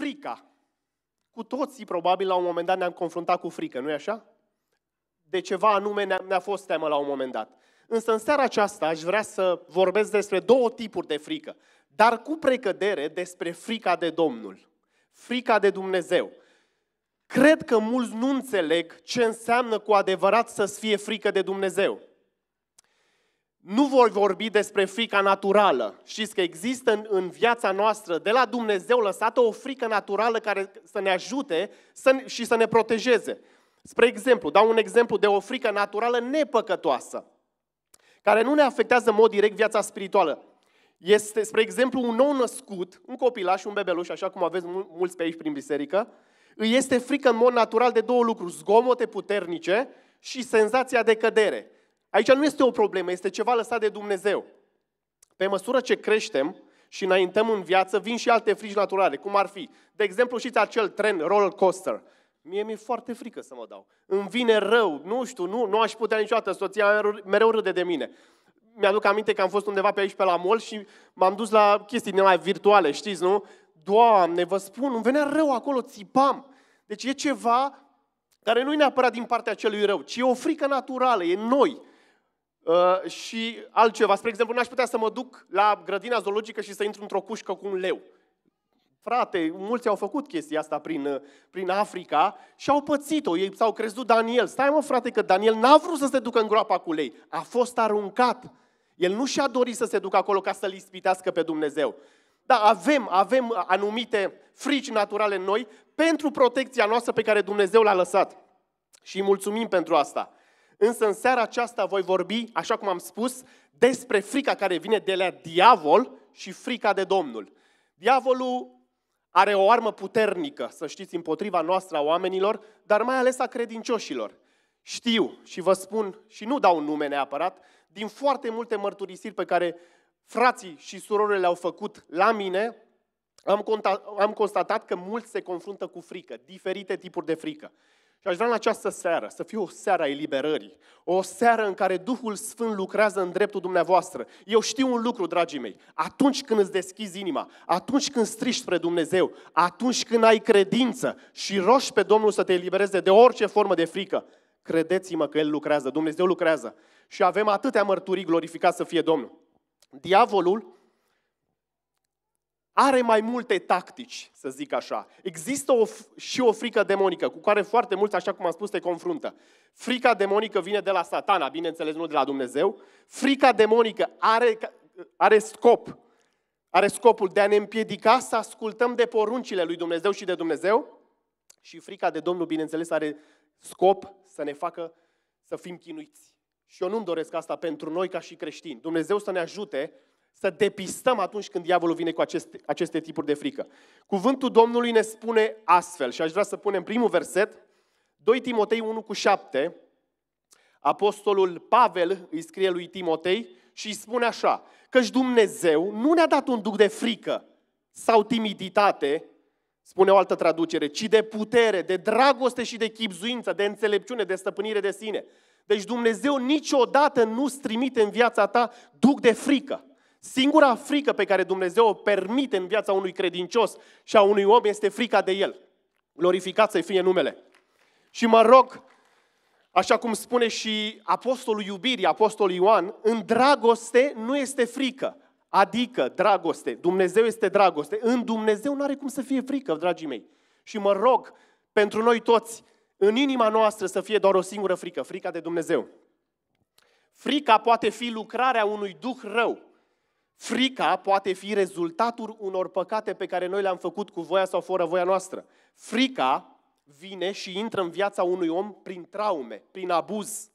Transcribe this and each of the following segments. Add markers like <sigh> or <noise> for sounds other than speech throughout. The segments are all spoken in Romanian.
frica. Cu toții, probabil, la un moment dat ne-am confruntat cu frică, nu-i așa? De ceva anume ne-a, ne fost teamă la un moment dat. Însă în seara aceasta aș vrea să vorbesc despre două tipuri de frică, dar cu precădere despre frica de Domnul, frica de Dumnezeu. Cred că mulți nu înțeleg ce înseamnă cu adevărat să-ți fie frică de Dumnezeu. Nu voi vorbi despre frica naturală. Știți că există în, în viața noastră de la Dumnezeu lăsată o frică naturală care să ne ajute să, și să ne protejeze. Spre exemplu, dau un exemplu de o frică naturală nepăcătoasă, care nu ne afectează în mod direct viața spirituală. Este, spre exemplu, un nou născut, un copilaș, un bebeluș, așa cum aveți mulți pe aici prin biserică, îi este frică în mod natural de două lucruri, zgomote puternice și senzația de cădere. Aici nu este o problemă, este ceva lăsat de Dumnezeu. Pe măsură ce creștem și înaintăm în viață, vin și alte frici naturale, cum ar fi, de exemplu, știți acel tren roller coaster. Mie mi-e foarte frică să mă dau. Îmi vine rău, nu știu, nu, nu aș putea niciodată, soția mereu râde de mine. Mi-aduc aminte că am fost undeva pe aici, pe la mol și m-am dus la chestii din virtuale, știți, nu? Doamne, vă spun, îmi venea rău acolo, țipam. Deci e ceva care nu e neapărat din partea celui rău, ci e o frică naturală, e noi. Uh, și altceva. Spre exemplu, n-aș putea să mă duc la grădina zoologică și să intru într-o cușcă cu un leu. Frate, mulți au făcut chestia asta prin, uh, prin Africa și au pățit-o. Ei s-au crezut Daniel. Stai mă, frate, că Daniel n-a vrut să se ducă în groapa cu lei. A fost aruncat. El nu și-a dorit să se ducă acolo ca să-L ispitească pe Dumnezeu. Da, avem, avem anumite frici naturale în noi pentru protecția noastră pe care Dumnezeu l-a lăsat. Și îi mulțumim pentru asta. Însă în seara aceasta voi vorbi, așa cum am spus, despre frica care vine de la diavol și frica de Domnul. Diavolul are o armă puternică, să știți, împotriva noastră a oamenilor, dar mai ales a credincioșilor. Știu și vă spun, și nu dau nume neapărat, din foarte multe mărturisiri pe care frații și surorile le-au făcut la mine, am, constatat că mulți se confruntă cu frică, diferite tipuri de frică. Și aș vrea în această seară să fie o seară a eliberării, o seară în care Duhul Sfânt lucrează în dreptul dumneavoastră. Eu știu un lucru, dragii mei, atunci când îți deschizi inima, atunci când strigi spre Dumnezeu, atunci când ai credință și roși pe Domnul să te elibereze de orice formă de frică, credeți-mă că El lucrează, Dumnezeu lucrează. Și avem atâtea mărturii glorificate să fie Domnul. Diavolul are mai multe tactici, să zic așa. Există o, și o frică demonică, cu care foarte mulți, așa cum am spus, te confruntă. Frica demonică vine de la satana, bineînțeles, nu de la Dumnezeu. Frica demonică are, are scop. Are scopul de a ne împiedica să ascultăm de poruncile lui Dumnezeu și de Dumnezeu. Și frica de Domnul, bineînțeles, are scop să ne facă să fim chinuiți. Și eu nu-mi doresc asta pentru noi ca și creștini. Dumnezeu să ne ajute să depistăm atunci când diavolul vine cu aceste, aceste tipuri de frică. Cuvântul Domnului ne spune astfel și aș vrea să punem primul verset, 2 Timotei 1 cu 7, apostolul Pavel îi scrie lui Timotei și îi spune așa, căci Dumnezeu nu ne-a dat un duc de frică sau timiditate, spune o altă traducere, ci de putere, de dragoste și de chipzuință, de înțelepciune, de stăpânire de sine. Deci Dumnezeu niciodată nu-ți trimite în viața ta duc de frică. Singura frică pe care Dumnezeu o permite în viața unui credincios și a unui om este frica de El. Glorificat să-i fie numele. Și mă rog, așa cum spune și apostolul iubirii, apostolul Ioan, în dragoste nu este frică. Adică dragoste, Dumnezeu este dragoste. În Dumnezeu nu are cum să fie frică, dragii mei. Și mă rog pentru noi toți, în inima noastră să fie doar o singură frică, frica de Dumnezeu. Frica poate fi lucrarea unui duh rău, Frica poate fi rezultatul unor păcate pe care noi le-am făcut cu voia sau fără voia noastră. Frica vine și intră în viața unui om prin traume, prin abuz.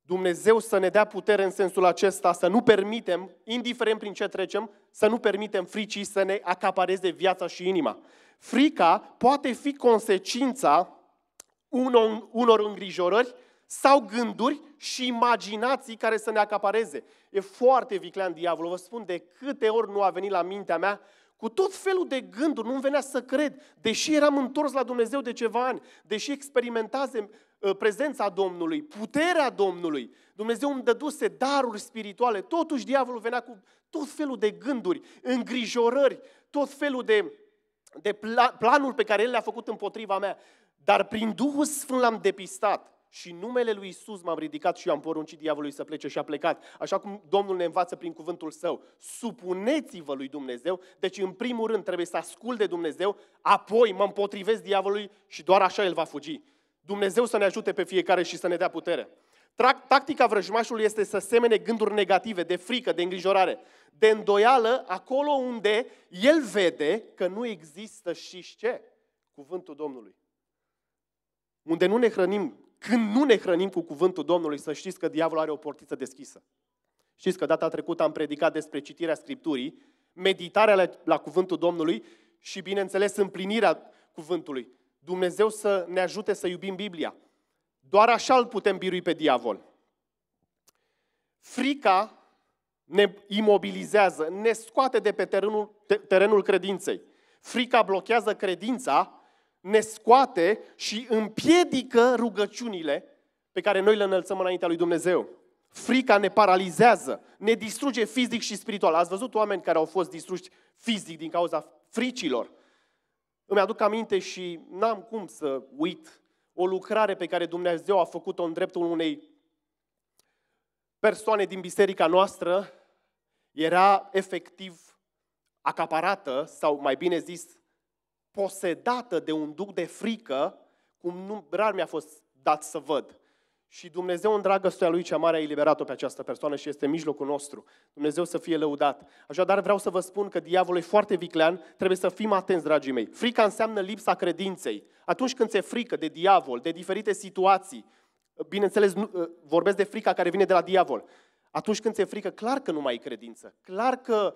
Dumnezeu să ne dea putere în sensul acesta, să nu permitem, indiferent prin ce trecem, să nu permitem fricii să ne acapareze viața și inima. Frica poate fi consecința unor, unor îngrijorări sau gânduri și imaginații care să ne acapareze. E foarte viclean diavolul, vă spun de câte ori nu a venit la mintea mea cu tot felul de gânduri, nu-mi venea să cred, deși eram întors la Dumnezeu de ceva ani, deși experimentasem ă, prezența Domnului, puterea Domnului, Dumnezeu îmi dăduse daruri spirituale, totuși diavolul venea cu tot felul de gânduri, îngrijorări, tot felul de, de planuri pe care el le-a făcut împotriva mea. Dar prin Duhul Sfânt l-am depistat și numele lui Isus m-am ridicat și eu am poruncit diavolului să plece și a plecat. Așa cum Domnul ne învață prin cuvântul său. Supuneți-vă lui Dumnezeu, deci în primul rând trebuie să ascult de Dumnezeu, apoi mă împotrivesc diavolului și doar așa el va fugi. Dumnezeu să ne ajute pe fiecare și să ne dea putere. Tactica vrăjmașului este să semene gânduri negative, de frică, de îngrijorare, de îndoială, acolo unde el vede că nu există și ce? Cuvântul Domnului. Unde nu ne hrănim când nu ne hrănim cu cuvântul Domnului, să știți că diavolul are o portiță deschisă. Știți că data trecută am predicat despre citirea Scripturii, meditarea la, la cuvântul Domnului și, bineînțeles, împlinirea cuvântului. Dumnezeu să ne ajute să iubim Biblia. Doar așa îl putem birui pe diavol. Frica ne imobilizează, ne scoate de pe terenul, terenul credinței. Frica blochează credința ne scoate și împiedică rugăciunile pe care noi le înălțăm înaintea lui Dumnezeu. Frica ne paralizează, ne distruge fizic și spiritual. Ați văzut oameni care au fost distruși fizic din cauza fricilor. Îmi aduc aminte și n-am cum să uit o lucrare pe care Dumnezeu a făcut-o în dreptul unei persoane din biserica noastră. Era efectiv acaparată, sau mai bine zis, posedată de un duc de frică, cum nu, rar mi-a fost dat să văd. Și Dumnezeu în dragostea Lui cea mare a eliberat-o pe această persoană și este în mijlocul nostru. Dumnezeu să fie lăudat. Așadar vreau să vă spun că diavolul e foarte viclean, trebuie să fim atenți, dragii mei. Frica înseamnă lipsa credinței. Atunci când e frică de diavol, de diferite situații, bineînțeles nu, ă, vorbesc de frica care vine de la diavol, atunci când e frică, clar că nu mai ai credință, clar că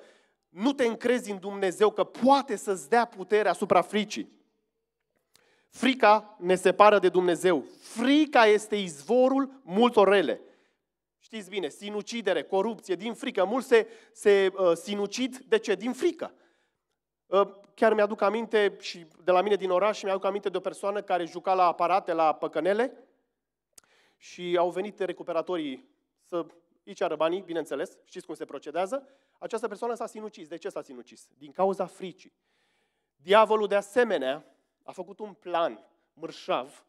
nu te încrezi în Dumnezeu că poate să-ți dea putere asupra fricii. Frica ne separă de Dumnezeu. Frica este izvorul multor rele. Știți bine, sinucidere, corupție, din frică. Mulți se, se uh, sinucid, de ce? Din frică. Uh, chiar mi-aduc aminte și de la mine din oraș, mi-aduc aminte de o persoană care juca la aparate, la păcănele și au venit recuperatorii să Ici are banii, bineînțeles, știți cum se procedează. Această persoană s-a sinucis. De ce s-a sinucis? Din cauza fricii. Diavolul, de asemenea, a făcut un plan mârșav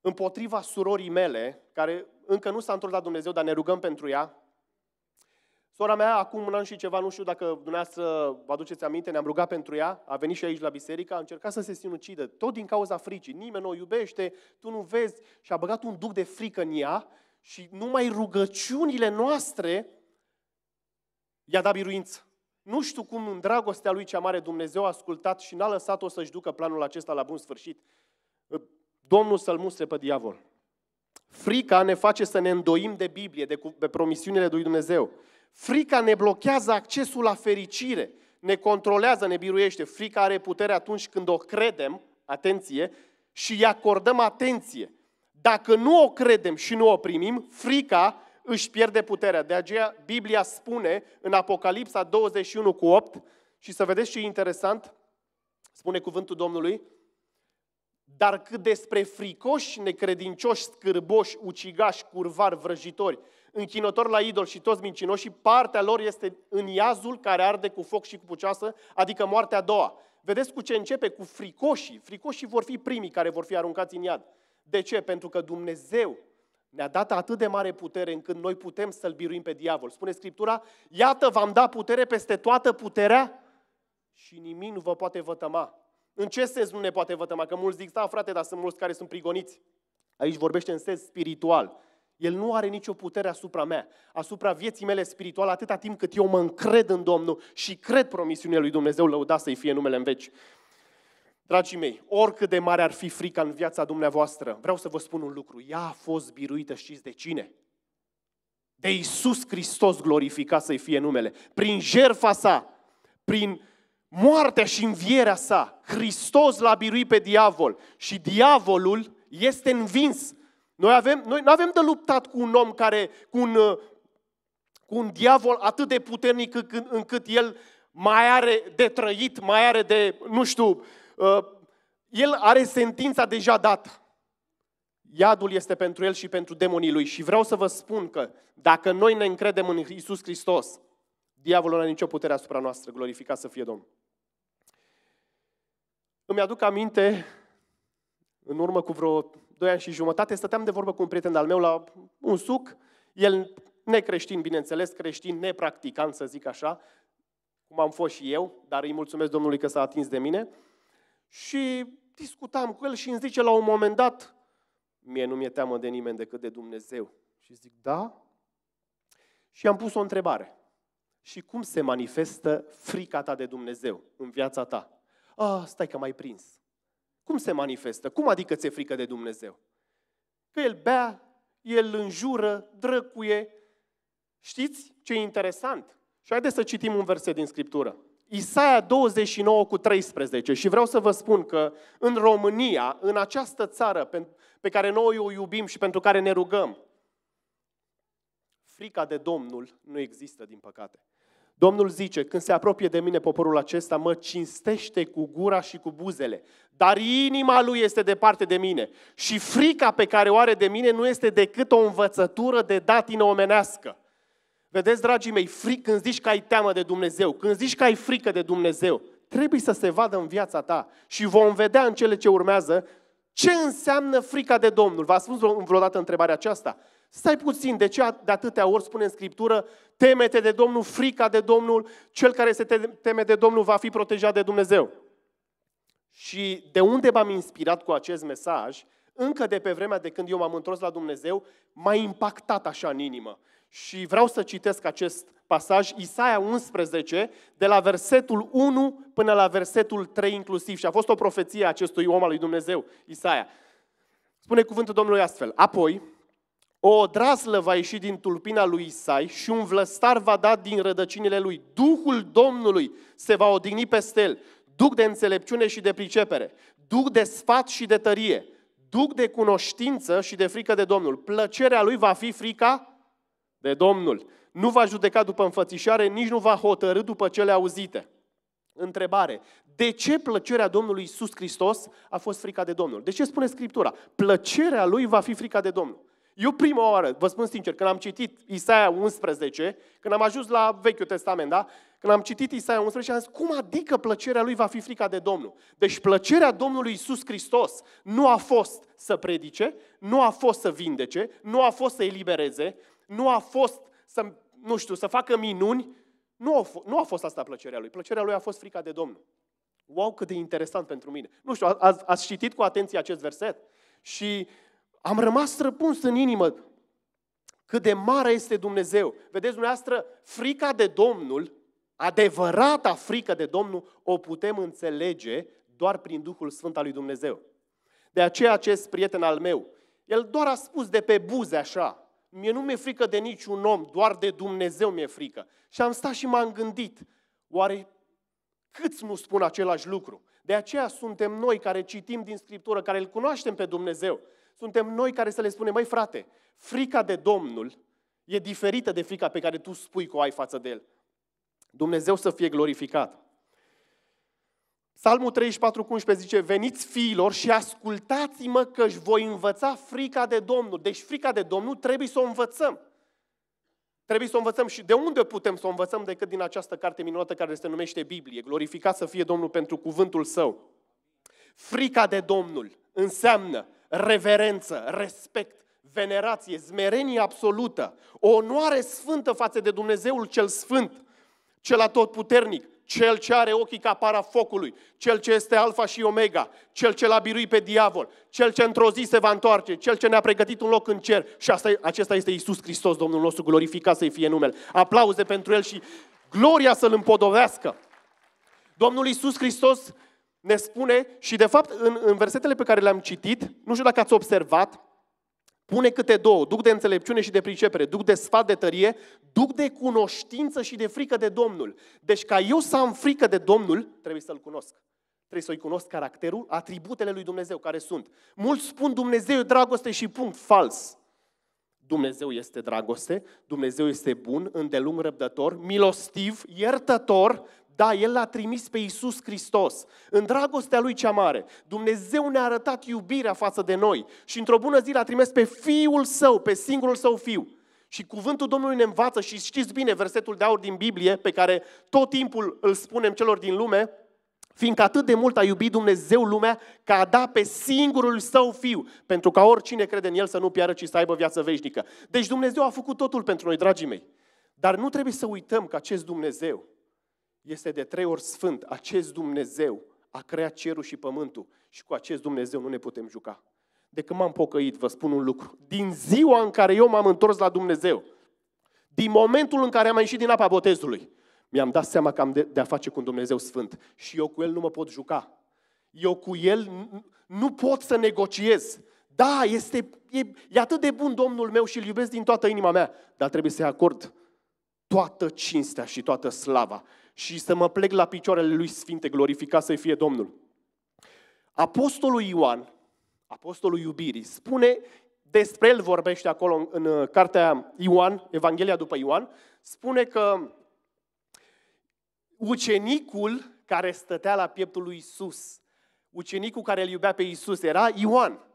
împotriva surorii mele, care încă nu s-a întors la Dumnezeu, dar ne rugăm pentru ea. Sora mea, acum un an și ceva, nu știu dacă dumneavoastră vă aduceți aminte, ne-am rugat pentru ea, a venit și aici la biserică, a încercat să se sinucidă, tot din cauza fricii. Nimeni nu o iubește, tu nu vezi și a băgat un duc de frică în ea și numai rugăciunile noastre i-a dat biruință. Nu știu cum în dragostea lui cea mare Dumnezeu a ascultat și n-a lăsat-o să-și ducă planul acesta la bun sfârșit. Domnul să-l mustre pe diavol. Frica ne face să ne îndoim de Biblie, de, de promisiunile lui Dumnezeu. Frica ne blochează accesul la fericire, ne controlează, ne biruiește. Frica are putere atunci când o credem, atenție, și îi acordăm atenție. Dacă nu o credem și nu o primim, frica își pierde puterea. De aceea Biblia spune în Apocalipsa 21 cu 8, și să vedeți ce e interesant, spune cuvântul Domnului, dar cât despre fricoși, necredincioși, scârboși, ucigași, curvari, vrăjitori, închinători la idol și toți mincinoși, partea lor este în iazul care arde cu foc și cu puceasă, adică moartea a doua. Vedeți cu ce începe? Cu fricoșii. Fricoșii vor fi primii care vor fi aruncați în iad. De ce? Pentru că Dumnezeu ne-a dat atât de mare putere încât noi putem să-l biruim pe diavol. Spune Scriptura, iată, v-am dat putere peste toată puterea și nimic nu vă poate vătăma. În ce sens nu ne poate vătăma? Că mulți zic, da, frate, dar sunt mulți care sunt prigoniți. Aici vorbește în sens spiritual. El nu are nicio putere asupra mea, asupra vieții mele spirituale, atâta timp cât eu mă încred în Domnul și cred promisiunea lui Dumnezeu, lăuda să-i fie numele în veci. Dragii mei, oricât de mare ar fi frica în viața dumneavoastră, vreau să vă spun un lucru. Ea a fost biruită, știți de cine? De Iisus Hristos glorificat să-i fie numele. Prin jerfa sa, prin moartea și învierea sa, Hristos l-a biruit pe diavol și diavolul este învins. Noi, avem, noi nu avem de luptat cu un om care, cu un, uh, cu un diavol atât de puternic încât, încât el mai are de trăit, mai are de, nu știu, Uh, el are sentința deja dată. Iadul este pentru el și pentru demonii lui. Și vreau să vă spun că dacă noi ne încredem în Isus Hristos, diavolul nu are nicio putere asupra noastră. Glorificat să fie Domnul. Îmi aduc aminte, în urmă cu vreo doi ani și jumătate, stăteam de vorbă cu un prieten al meu la un suc, el necreștin, bineînțeles, creștin, nepracticant, să zic așa, cum am fost și eu, dar îi mulțumesc Domnului că s-a atins de mine. Și discutam cu el și îmi zice la un moment dat, mie nu mi-e teamă de nimeni decât de Dumnezeu. Și zic, da? Și am pus o întrebare. Și cum se manifestă frica ta de Dumnezeu în viața ta? Ah, stai că m-ai prins. Cum se manifestă? Cum adică ți-e frică de Dumnezeu? Că el bea, el înjură, drăcuie. Știți ce e interesant? Și haideți să citim un verset din Scriptură. Isaia 29 cu 13 și vreau să vă spun că în România, în această țară pe care noi o iubim și pentru care ne rugăm, frica de Domnul nu există, din păcate. Domnul zice, când se apropie de mine poporul acesta, mă cinstește cu gura și cu buzele, dar inima lui este departe de mine și frica pe care o are de mine nu este decât o învățătură de datină omenească. Vedeți, dragii mei, fric, când zici că ai teamă de Dumnezeu, când zici că ai frică de Dumnezeu, trebuie să se vadă în viața ta și vom vedea în cele ce urmează ce înseamnă frica de Domnul. V-a spus vreodată întrebarea aceasta? Stai puțin, de ce de atâtea ori spune în Scriptură, temete de Domnul, frica de Domnul, cel care se teme de Domnul va fi protejat de Dumnezeu. Și de unde m-am inspirat cu acest mesaj, încă de pe vremea de când eu m-am întors la Dumnezeu, m-a impactat așa în inimă. Și vreau să citesc acest pasaj, Isaia 11, de la versetul 1 până la versetul 3 inclusiv. Și a fost o profeție a acestui om al lui Dumnezeu, Isaia. Spune cuvântul Domnului astfel. Apoi, o draslă va ieși din tulpina lui Isai și un vlăstar va da din rădăcinile lui. Duhul Domnului se va odihni peste el. Duc de înțelepciune și de pricepere. Duc de sfat și de tărie. Duc de cunoștință și de frică de Domnul. Plăcerea lui va fi frica de Domnul. Nu va judeca după înfățișare, nici nu va hotărâ după cele auzite. Întrebare. De ce plăcerea Domnului Isus Hristos a fost frica de Domnul? De ce spune Scriptura? Plăcerea lui va fi frica de Domnul. Eu prima oară, vă spun sincer, când am citit Isaia 11, când am ajuns la Vechiul Testament, da? Când am citit Isaia 11, am zis, cum adică plăcerea lui va fi frica de Domnul? Deci plăcerea Domnului Isus Hristos nu a fost să predice, nu a fost să vindece, nu a fost să elibereze, nu a fost să, nu știu, să facă minuni, nu a, nu a fost asta plăcerea lui. Plăcerea lui a fost frica de Domnul. Wow, cât de interesant pentru mine. Nu știu, ați, ați citit cu atenție acest verset? Și am rămas răpuns în inimă cât de mare este Dumnezeu. Vedeți, dumneavoastră, frica de Domnul, adevărata frică de Domnul, o putem înțelege doar prin Duhul Sfânt al lui Dumnezeu. De aceea acest prieten al meu, el doar a spus de pe buze așa, mie nu mi-e frică de niciun om, doar de Dumnezeu mi-e frică. Și am stat și m-am gândit, oare câți nu spun același lucru? De aceea suntem noi care citim din Scriptură, care îl cunoaștem pe Dumnezeu, suntem noi care să le spunem, mai frate, frica de Domnul e diferită de frica pe care tu spui că o ai față de El. Dumnezeu să fie glorificat. Salmul 34 cu 11 zice, veniți fiilor și ascultați-mă că își voi învăța frica de Domnul. Deci frica de Domnul trebuie să o învățăm. Trebuie să o învățăm și de unde putem să o învățăm decât din această carte minunată care se numește Biblie. Glorificat să fie Domnul pentru cuvântul său. Frica de Domnul înseamnă reverență, respect, venerație, zmerenie absolută, o onoare sfântă față de Dumnezeul cel sfânt, cel atotputernic, cel ce are ochii ca para focului, cel ce este alfa și omega, cel ce l-a birui pe diavol, cel ce într-o zi se va întoarce, cel ce ne-a pregătit un loc în cer. Și asta, acesta este Isus Hristos, Domnul nostru, glorificat să-i fie numele. Aplauze pentru El și gloria să-L împodovească. Domnul Isus Hristos ne spune și de fapt în, în versetele pe care le-am citit, nu știu dacă ați observat, Pune câte două, duc de înțelepciune și de pricepere, duc de sfat de tărie, duc de cunoștință și de frică de Domnul. Deci ca eu să am frică de Domnul, trebuie să-L cunosc. Trebuie să-i cunosc caracterul, atributele lui Dumnezeu care sunt. Mulți spun Dumnezeu e dragoste și punct fals. Dumnezeu este dragoste, Dumnezeu este bun, îndelung răbdător, milostiv, iertător, da, El l-a trimis pe Iisus Hristos. În dragostea Lui cea mare, Dumnezeu ne-a arătat iubirea față de noi și într-o bună zi l-a trimis pe Fiul Său, pe singurul Său Fiu. Și cuvântul Domnului ne învață și știți bine versetul de aur din Biblie pe care tot timpul îl spunem celor din lume, fiindcă atât de mult a iubit Dumnezeu lumea că a dat pe singurul său fiu, pentru ca oricine crede în el să nu piară, ci să aibă viață veșnică. Deci Dumnezeu a făcut totul pentru noi, dragii mei. Dar nu trebuie să uităm că acest Dumnezeu este de trei ori sfânt. Acest Dumnezeu a creat cerul și pământul și cu acest Dumnezeu nu ne putem juca. De când m-am pocăit, vă spun un lucru. Din ziua în care eu m-am întors la Dumnezeu, din momentul în care am ieșit din apa botezului, mi-am dat seama că am de- a face cu un Dumnezeu Sfânt și eu cu El nu mă pot juca. Eu cu El nu pot să negociez. Da, este, e, e atât de bun Domnul meu și îl iubesc din toată inima mea, dar trebuie să-i acord toată cinstea și toată slava și să mă plec la picioarele lui Sfinte, glorificat să fie Domnul. Apostolul Ioan, apostolul iubirii, spune, despre el vorbește acolo în uh, cartea Ioan, Evanghelia după Ioan, spune că ucenicul care stătea la pieptul lui Isus, ucenicul care îl iubea pe Isus era Ioan.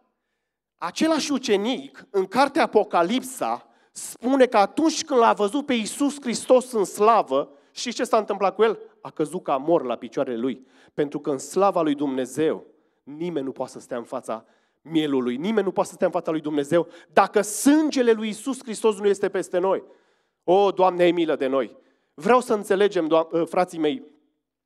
Același ucenic, în cartea Apocalipsa, spune că atunci când l-a văzut pe Isus Hristos în slavă, și ce s-a întâmplat cu el? A căzut ca mor la picioarele lui. Pentru că în slava lui Dumnezeu, nimeni nu poate să stea în fața mielului, nimeni nu poate să stea în fața lui Dumnezeu dacă sângele lui Isus Hristos nu este peste noi. O, Doamne, ai milă de noi! Vreau să înțelegem, doam- ă, frații mei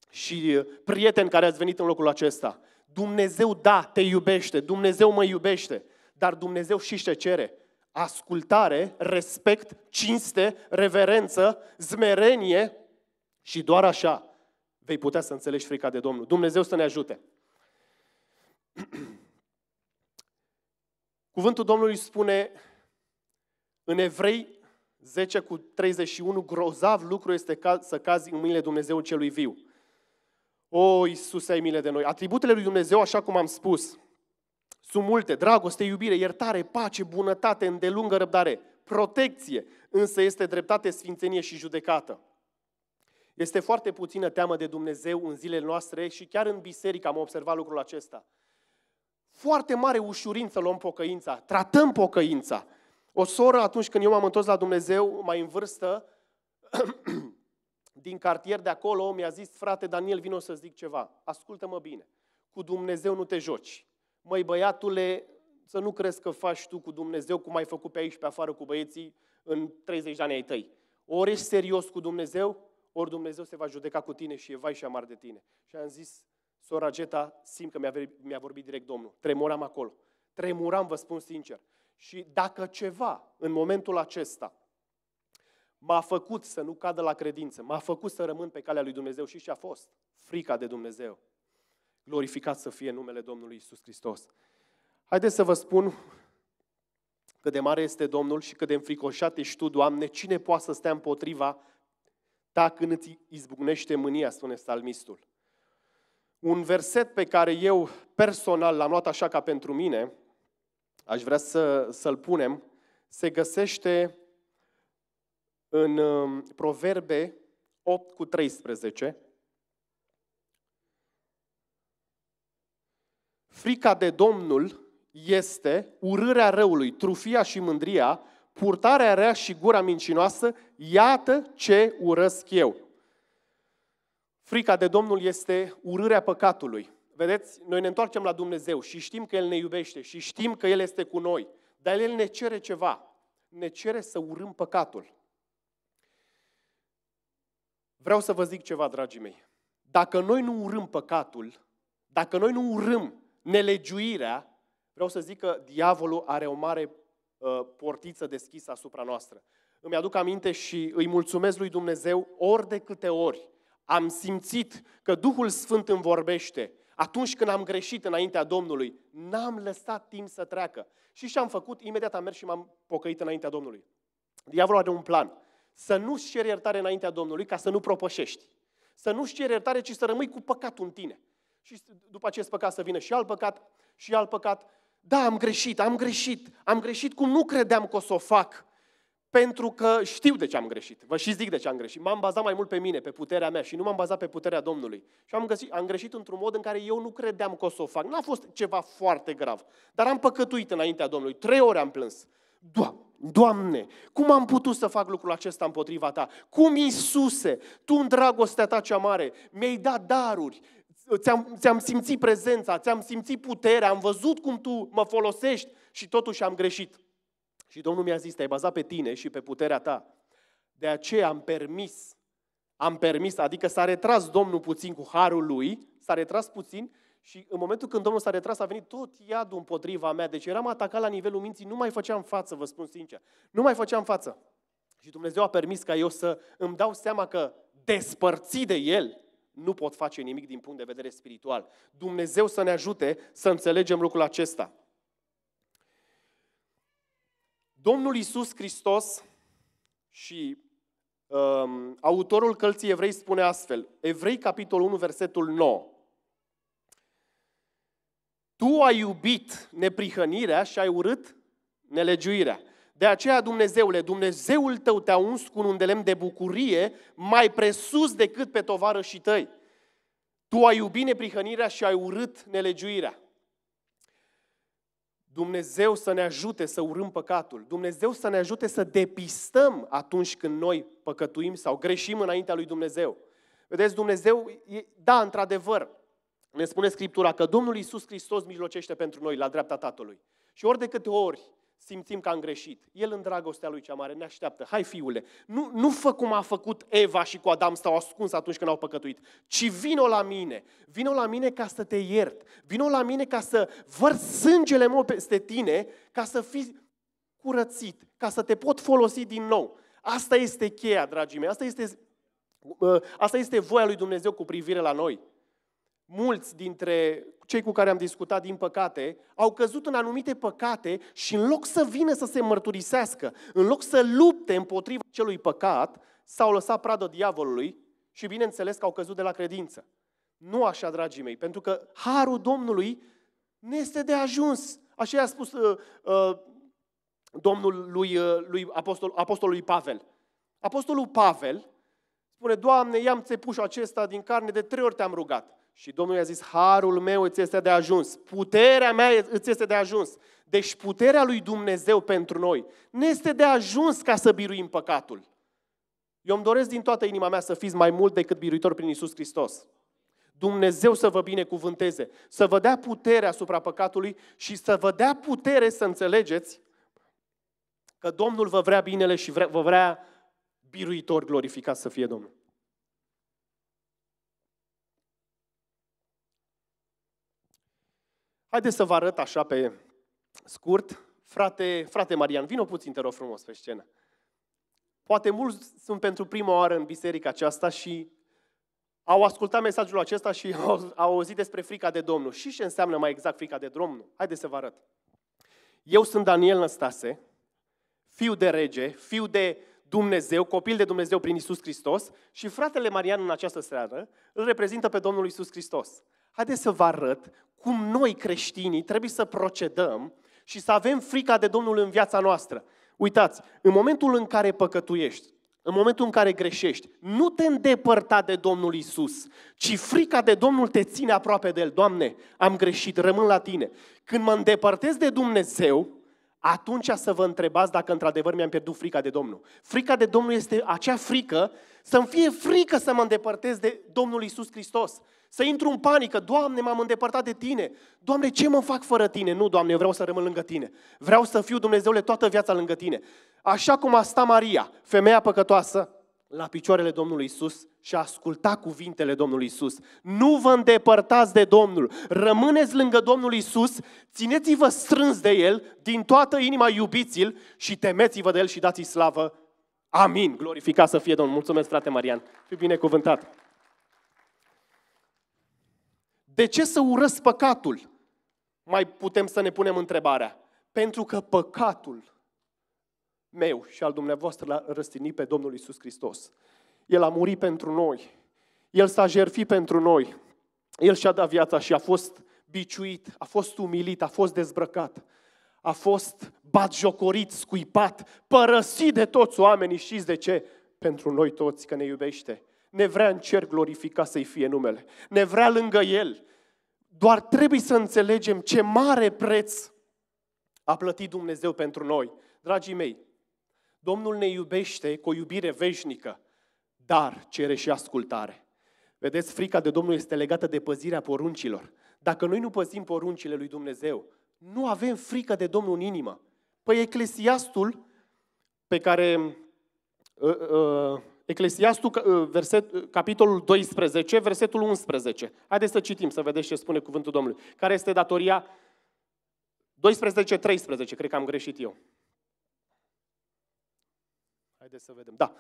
și ă, prieteni care ați venit în locul acesta, Dumnezeu, da, te iubește, Dumnezeu mă iubește, dar Dumnezeu și ce cere? Ascultare, respect, cinste, reverență, zmerenie, și doar așa vei putea să înțelegi frica de Domnul. Dumnezeu să ne ajute! <clears throat> Cuvântul Domnului spune în Evrei 10 cu 31, grozav lucru este ca, să cazi în mâinile Dumnezeu celui viu. O, Iisus, ai mile de noi! Atributele lui Dumnezeu, așa cum am spus, sunt multe. Dragoste, iubire, iertare, pace, bunătate, îndelungă răbdare, protecție, însă este dreptate, sfințenie și judecată. Este foarte puțină teamă de Dumnezeu în zilele noastre și chiar în biserică am observat lucrul acesta. Foarte mare ușurință luăm pocăința, tratăm pocăința. O soră, atunci când eu m-am întors la Dumnezeu, mai în vârstă, <clears throat> din cartier de acolo, mi-a zis, frate Daniel, vino să zic ceva. Ascultă-mă bine. Cu Dumnezeu nu te joci. Măi, băiatule, să nu crezi că faci tu cu Dumnezeu cum ai făcut pe aici pe afară cu băieții în 30 de ani ai tăi. Ori ești serios cu Dumnezeu, ori Dumnezeu se va judeca cu tine și e vai și amar de tine. Și am zis, sora Geta, simt că mi-a, mi vorbit direct Domnul. Tremuram acolo. Tremuram, vă spun sincer. Și dacă ceva în momentul acesta m-a făcut să nu cadă la credință, m-a făcut să rămân pe calea lui Dumnezeu și și-a fost frica de Dumnezeu. Glorificat să fie numele Domnului Isus Hristos. Haideți să vă spun cât de mare este Domnul și cât de înfricoșat ești tu, Doamne, cine poate să stea împotriva ta când îți izbucnește mânia, spune salmistul. Un verset pe care eu personal l-am luat așa ca pentru mine, aș vrea să, să-l punem, se găsește în um, Proverbe 8 cu 13. Frica de Domnul este urârea răului, trufia și mândria, purtarea rea și gura mincinoasă, iată ce urăsc eu. Frica de Domnul este urârea păcatului. Vedeți, noi ne întoarcem la Dumnezeu și știm că El ne iubește și știm că El este cu noi, dar El ne cere ceva. Ne cere să urâm păcatul. Vreau să vă zic ceva, dragii mei. Dacă noi nu urâm păcatul, dacă noi nu urâm nelegiuirea, vreau să zic că diavolul are o mare Uh, portiță deschisă asupra noastră. Îmi aduc aminte și îi mulțumesc lui Dumnezeu ori de câte ori am simțit că Duhul Sfânt îmi vorbește atunci când am greșit înaintea Domnului. N-am lăsat timp să treacă. Și ce-am făcut? Imediat am mers și m-am pocăit înaintea Domnului. Diavolul are un plan. Să nu-ți ceri iertare înaintea Domnului ca să nu propășești. Să nu-ți ceri iertare, ci să rămâi cu păcatul în tine. Și după acest păcat să vină și alt păcat, și alt păcat, da, am greșit, am greșit, am greșit cum nu credeam că o să o fac, pentru că știu de ce am greșit. Vă și zic de ce am greșit. M-am bazat mai mult pe mine, pe puterea mea și nu m-am bazat pe puterea Domnului. Și am, găsit, am greșit într-un mod în care eu nu credeam că o să o fac. N-a fost ceva foarte grav, dar am păcătuit înaintea Domnului. Trei ore am plâns. Doamne, Doamne, cum am putut să fac lucrul acesta împotriva Ta? Cum, Iisuse, Tu în dragostea Ta cea mare mi-ai dat daruri, ți-am, ți-am simțit prezența, ți-am simțit puterea, am văzut cum tu mă folosești și totuși am greșit. Și Domnul mi-a zis, te-ai bazat pe tine și pe puterea ta. De aceea am permis, am permis, adică s-a retras Domnul puțin cu harul lui, s-a retras puțin și în momentul când Domnul s-a retras, a venit tot iadul împotriva mea. Deci eram atacat la nivelul minții, nu mai făceam față, vă spun sincer. Nu mai făceam față. Și Dumnezeu a permis ca eu să îmi dau seama că despărțit de El, nu pot face nimic din punct de vedere spiritual. Dumnezeu să ne ajute să înțelegem lucrul acesta. Domnul Isus Hristos și um, autorul călții evrei spune astfel, Evrei capitolul 1, versetul 9. Tu ai iubit neprihănirea și ai urât nelegiuirea. De aceea, Dumnezeule, Dumnezeul tău te-a uns cu un delem de bucurie mai presus decât pe și tăi. Tu ai iubit neprihănirea și ai urât nelegiuirea. Dumnezeu să ne ajute să urâm păcatul. Dumnezeu să ne ajute să depistăm atunci când noi păcătuim sau greșim înaintea lui Dumnezeu. Vedeți, Dumnezeu, da, într-adevăr, ne spune Scriptura că Domnul Iisus Hristos mijlocește pentru noi la dreapta Tatălui. Și ori de câte ori simțim că am greșit. El în dragostea lui cea mare ne așteaptă. Hai, fiule, nu, nu fă cum a făcut Eva și cu Adam, stau ascuns atunci când au păcătuit, ci vino la mine. Vino la mine ca să te iert. Vino la mine ca să vărs sângele meu peste tine, ca să fii curățit, ca să te pot folosi din nou. Asta este cheia, dragii mei. Asta este, uh, asta este voia lui Dumnezeu cu privire la noi. Mulți dintre cei cu care am discutat, din păcate, au căzut în anumite păcate și în loc să vină să se mărturisească, în loc să lupte împotriva celui păcat, s-au lăsat pradă diavolului și, bineînțeles, că au căzut de la credință. Nu așa, dragii mei, pentru că harul Domnului ne este de ajuns. Așa i-a spus uh, uh, Domnul lui, uh, lui apostol, apostolului Pavel. Apostolul Pavel spune, Doamne, i-am țepușul acesta din carne, de trei ori te-am rugat. Și Domnul i-a zis, harul meu îți este de ajuns, puterea mea îți este de ajuns. Deci puterea lui Dumnezeu pentru noi ne este de ajuns ca să biruim păcatul. Eu îmi doresc din toată inima mea să fiți mai mult decât biruitor prin Isus Hristos. Dumnezeu să vă binecuvânteze, să vă dea putere asupra păcatului și să vă dea putere să înțelegeți că Domnul vă vrea binele și vă vrea biruitor glorificat să fie Domnul. Haideți să vă arăt așa pe scurt. Frate, frate Marian, vino puțin, te rog frumos, pe scenă. Poate mulți sunt pentru prima oară în biserica aceasta și au ascultat mesajul acesta și au, au auzit despre frica de Domnul. Și ce înseamnă mai exact frica de Domnul? Haideți să vă arăt. Eu sunt Daniel Năstase, fiu de rege, fiu de Dumnezeu, copil de Dumnezeu prin Isus Hristos și fratele Marian în această seară îl reprezintă pe Domnul Isus Hristos. Haideți să vă arăt cum noi creștinii trebuie să procedăm și să avem frica de Domnul în viața noastră. Uitați, în momentul în care păcătuiești, în momentul în care greșești, nu te îndepărta de Domnul Isus, ci frica de Domnul te ține aproape de El. Doamne, am greșit, rămân la Tine. Când mă îndepărtez de Dumnezeu, atunci să vă întrebați dacă într-adevăr mi-am pierdut frica de Domnul. Frica de Domnul este acea frică, să-mi fie frică să mă îndepărtez de Domnul Isus Hristos. Să intru în panică, Doamne, m-am îndepărtat de Tine. Doamne, ce mă fac fără Tine? Nu, Doamne, eu vreau să rămân lângă Tine. Vreau să fiu, Dumnezeule, toată viața lângă Tine. Așa cum a stat Maria, femeia păcătoasă, la picioarele Domnului Isus și a asculta cuvintele Domnului Isus. Nu vă îndepărtați de Domnul. Rămâneți lângă Domnul Isus, țineți-vă strâns de El, din toată inima iubiți-l și temeți-vă de El și dați-i slavă. Amin. Glorificat să fie Domnul. Mulțumesc, frate Marian. Fii binecuvântat. De ce să urăsc păcatul? Mai putem să ne punem întrebarea. Pentru că păcatul meu și al dumneavoastră l-a răstinit pe Domnul Isus Hristos. El a murit pentru noi. El s-a jertfit pentru noi. El și-a dat viața și a fost biciuit, a fost umilit, a fost dezbrăcat, a fost batjocorit, scuipat, părăsit de toți oamenii. Știți de ce? Pentru noi toți, că ne iubește ne vrea în cer glorificat să-i fie numele, ne vrea lângă El. Doar trebuie să înțelegem ce mare preț a plătit Dumnezeu pentru noi. Dragii mei, Domnul ne iubește cu o iubire veșnică, dar cere și ascultare. Vedeți, frica de Domnul este legată de păzirea poruncilor. Dacă noi nu păzim poruncile lui Dumnezeu, nu avem frică de Domnul în inimă. Păi Eclesiastul, pe care uh, uh, Eclesiastul, ă, verset, ă, capitolul 12, versetul 11. Haideți să citim, să vedeți ce spune cuvântul Domnului. Care este datoria 12-13, cred că am greșit eu. Haideți să vedem. Da.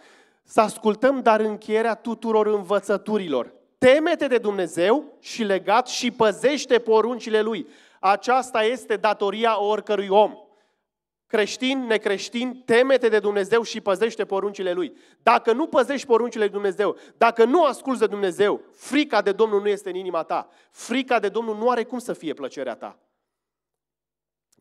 Să ascultăm, dar încheierea tuturor învățăturilor. Temete de Dumnezeu și legat și păzește poruncile Lui. Aceasta este datoria oricărui om creștin, necreștin, temete de Dumnezeu și păzește poruncile Lui. Dacă nu păzești poruncile Lui Dumnezeu, dacă nu asculți de Dumnezeu, frica de Domnul nu este în inima ta. Frica de Domnul nu are cum să fie plăcerea ta.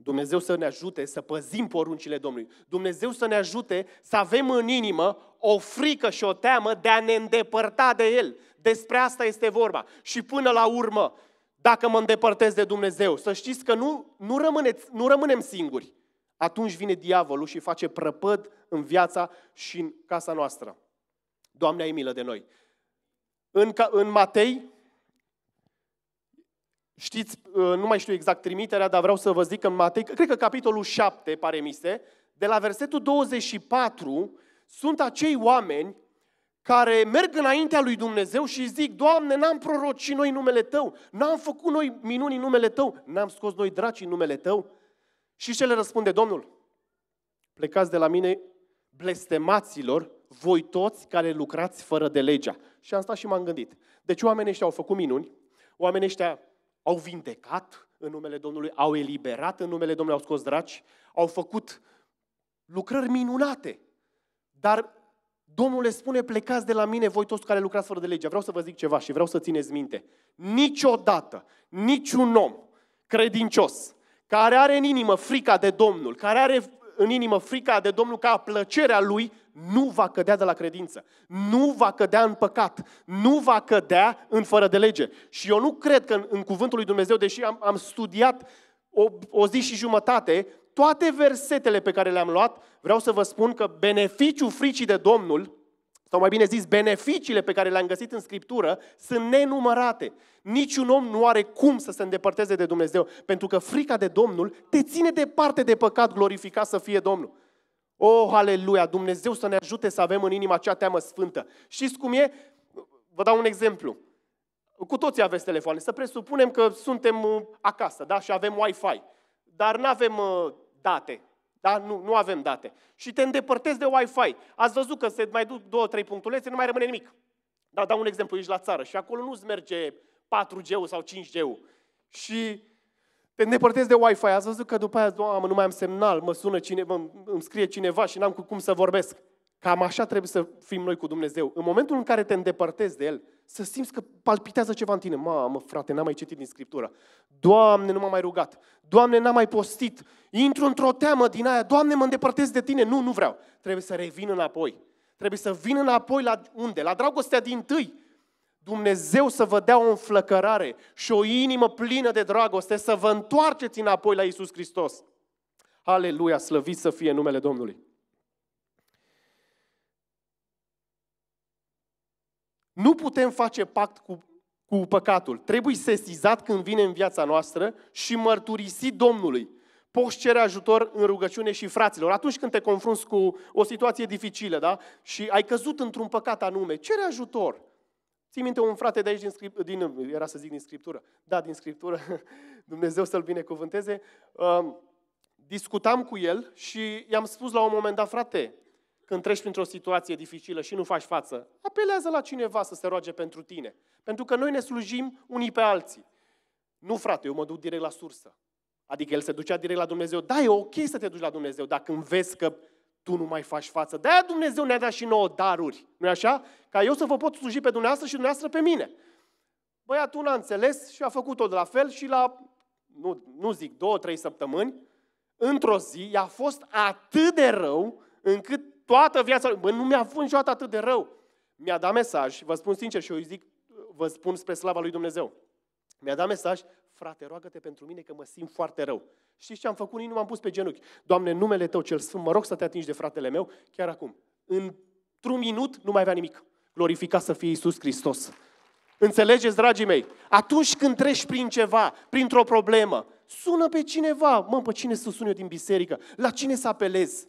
Dumnezeu să ne ajute să păzim poruncile Domnului. Dumnezeu să ne ajute să avem în inimă o frică și o teamă de a ne îndepărta de El. Despre asta este vorba. Și până la urmă, dacă mă îndepărtez de Dumnezeu, să știți că nu, nu, rămâneți, nu rămânem singuri atunci vine diavolul și face prăpăd în viața și în casa noastră. Doamne, ai milă de noi. În, în Matei, știți, uh, nu mai știu exact trimiterea, dar vreau să vă zic că în Matei, cred că capitolul 7, pare mi se, de la versetul 24, sunt acei oameni care merg înaintea lui Dumnezeu și zic, Doamne, n-am prorocit noi numele Tău, n-am făcut noi minuni în numele Tău, n-am scos noi draci în numele Tău, și ce le răspunde Domnul? Plecați de la mine blestemaților, voi toți care lucrați fără de legea. Și am stat și m-am gândit. Deci oamenii ăștia au făcut minuni, oamenii ăștia au vindecat în numele Domnului, au eliberat în numele Domnului, au scos draci, au făcut lucrări minunate. Dar Domnul le spune, plecați de la mine, voi toți care lucrați fără de lege. Vreau să vă zic ceva și vreau să țineți minte. Niciodată, niciun om credincios care are în inimă frica de Domnul, care are în inimă frica de Domnul ca plăcerea lui, nu va cădea de la credință, nu va cădea în păcat, nu va cădea în fără de lege. Și eu nu cred că în, în cuvântul lui Dumnezeu, deși am, am studiat o, o zi și jumătate, toate versetele pe care le-am luat, vreau să vă spun că beneficiul fricii de Domnul sau mai bine zis, beneficiile pe care le-am găsit în Scriptură sunt nenumărate. Niciun om nu are cum să se îndepărteze de Dumnezeu, pentru că frica de Domnul te ține departe de păcat, glorificat să fie Domnul. Oh, aleluia! Dumnezeu să ne ajute să avem în inimă acea teamă sfântă. Știți cum e? Vă dau un exemplu. Cu toții aveți telefoane. Să presupunem că suntem uh, acasă, da? Și avem Wi-Fi. Dar nu avem uh, date da? Nu, nu avem date. Și te îndepărtezi de Wi-Fi. Ați văzut că se mai duc două, trei punctulețe, nu mai rămâne nimic. Dar dau un exemplu, ești la țară și acolo nu-ți merge 4G-ul sau 5G-ul. Și te îndepărtezi de Wi-Fi. Ați văzut că după aia, doamă, nu mai am semnal, mă sună cineva, îmi scrie cineva și n-am cu cum să vorbesc. Cam așa trebuie să fim noi cu Dumnezeu. În momentul în care te îndepărtezi de El, să simți că palpitează ceva în tine. Mamă, frate, n-am mai citit din Scriptură. Doamne, nu m-am mai rugat. Doamne, n-am mai postit. Intru într-o teamă din aia. Doamne, mă îndepărtez de Tine. Nu, nu vreau. Trebuie să revin înapoi. Trebuie să vin înapoi la unde? La dragostea din tâi. Dumnezeu să vă dea o înflăcărare și o inimă plină de dragoste, să vă întoarceți înapoi la Isus Hristos. Aleluia, slăvit să fie numele Domnului. Nu putem face pact cu, cu păcatul. Trebuie sesizat când vine în viața noastră și mărturisit Domnului. Poți cere ajutor în rugăciune și fraților. Atunci când te confrunți cu o situație dificilă, da? Și ai căzut într-un păcat anume, cere ajutor. Ții minte un frate de aici din, scrip din era să zic din Scriptură, da, din Scriptură, <laughs> Dumnezeu să-l binecuvânteze, um, discutam cu el și i-am spus la un moment dat, frate, când treci printr-o situație dificilă și nu faci față, apelează la cineva să se roage pentru tine. Pentru că noi ne slujim unii pe alții. Nu, frate, eu mă duc direct la sursă. Adică el se ducea direct la Dumnezeu. Da, e ok să te duci la Dumnezeu dacă vezi că tu nu mai faci față. De-aia Dumnezeu ne-a dat și nouă daruri. nu e așa? Ca eu să vă pot sluji pe dumneavoastră și dumneavoastră pe mine. Băiatul n-a înțeles și a făcut-o de la fel și la, nu, nu zic, două, trei săptămâni, într-o zi, i-a fost atât de rău încât toată viața lui. Bă, nu mi-a fost niciodată atât de rău. Mi-a dat mesaj, vă spun sincer și eu îi zic, vă spun spre slava lui Dumnezeu. Mi-a dat mesaj, frate, roagă-te pentru mine că mă simt foarte rău. Și ce am făcut? Nu m-am pus pe genunchi. Doamne, numele Tău cel Sfânt, mă rog să te atingi de fratele meu chiar acum. Într-un minut nu mai avea nimic. Glorificat să fie Isus Hristos. Înțelegeți, dragii mei? Atunci când treci prin ceva, printr-o problemă, sună pe cineva. Mă, pe cine să sun eu din biserică? La cine să apelezi?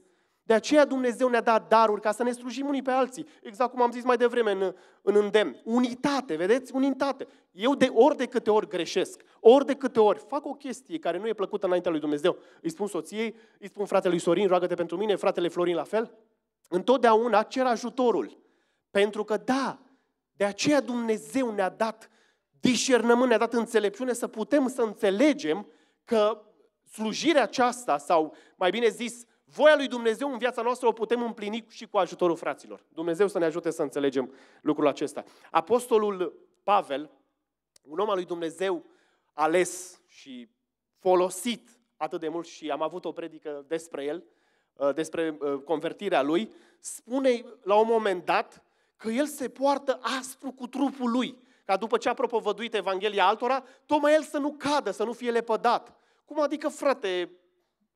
De aceea Dumnezeu ne-a dat daruri ca să ne slujim unii pe alții. Exact cum am zis mai devreme în, în îndemn. Unitate, vedeți? Unitate. Eu de ori de câte ori greșesc, ori de câte ori fac o chestie care nu e plăcută înaintea lui Dumnezeu, îi spun soției, îi spun fratele lui Sorin, roagă-te pentru mine, fratele Florin la fel, întotdeauna cer ajutorul. Pentru că da, de aceea Dumnezeu ne-a dat discernământ, ne-a dat înțelepciune să putem să înțelegem că slujirea aceasta, sau mai bine zis, Voia lui Dumnezeu în viața noastră o putem împlini și cu ajutorul fraților. Dumnezeu să ne ajute să înțelegem lucrul acesta. Apostolul Pavel, un om al lui Dumnezeu ales și folosit atât de mult și am avut o predică despre el, uh, despre uh, convertirea lui, spune la un moment dat că el se poartă aspru cu trupul lui, ca după ce a propovăduit Evanghelia altora, tocmai el să nu cadă, să nu fie lepădat. Cum adică, frate,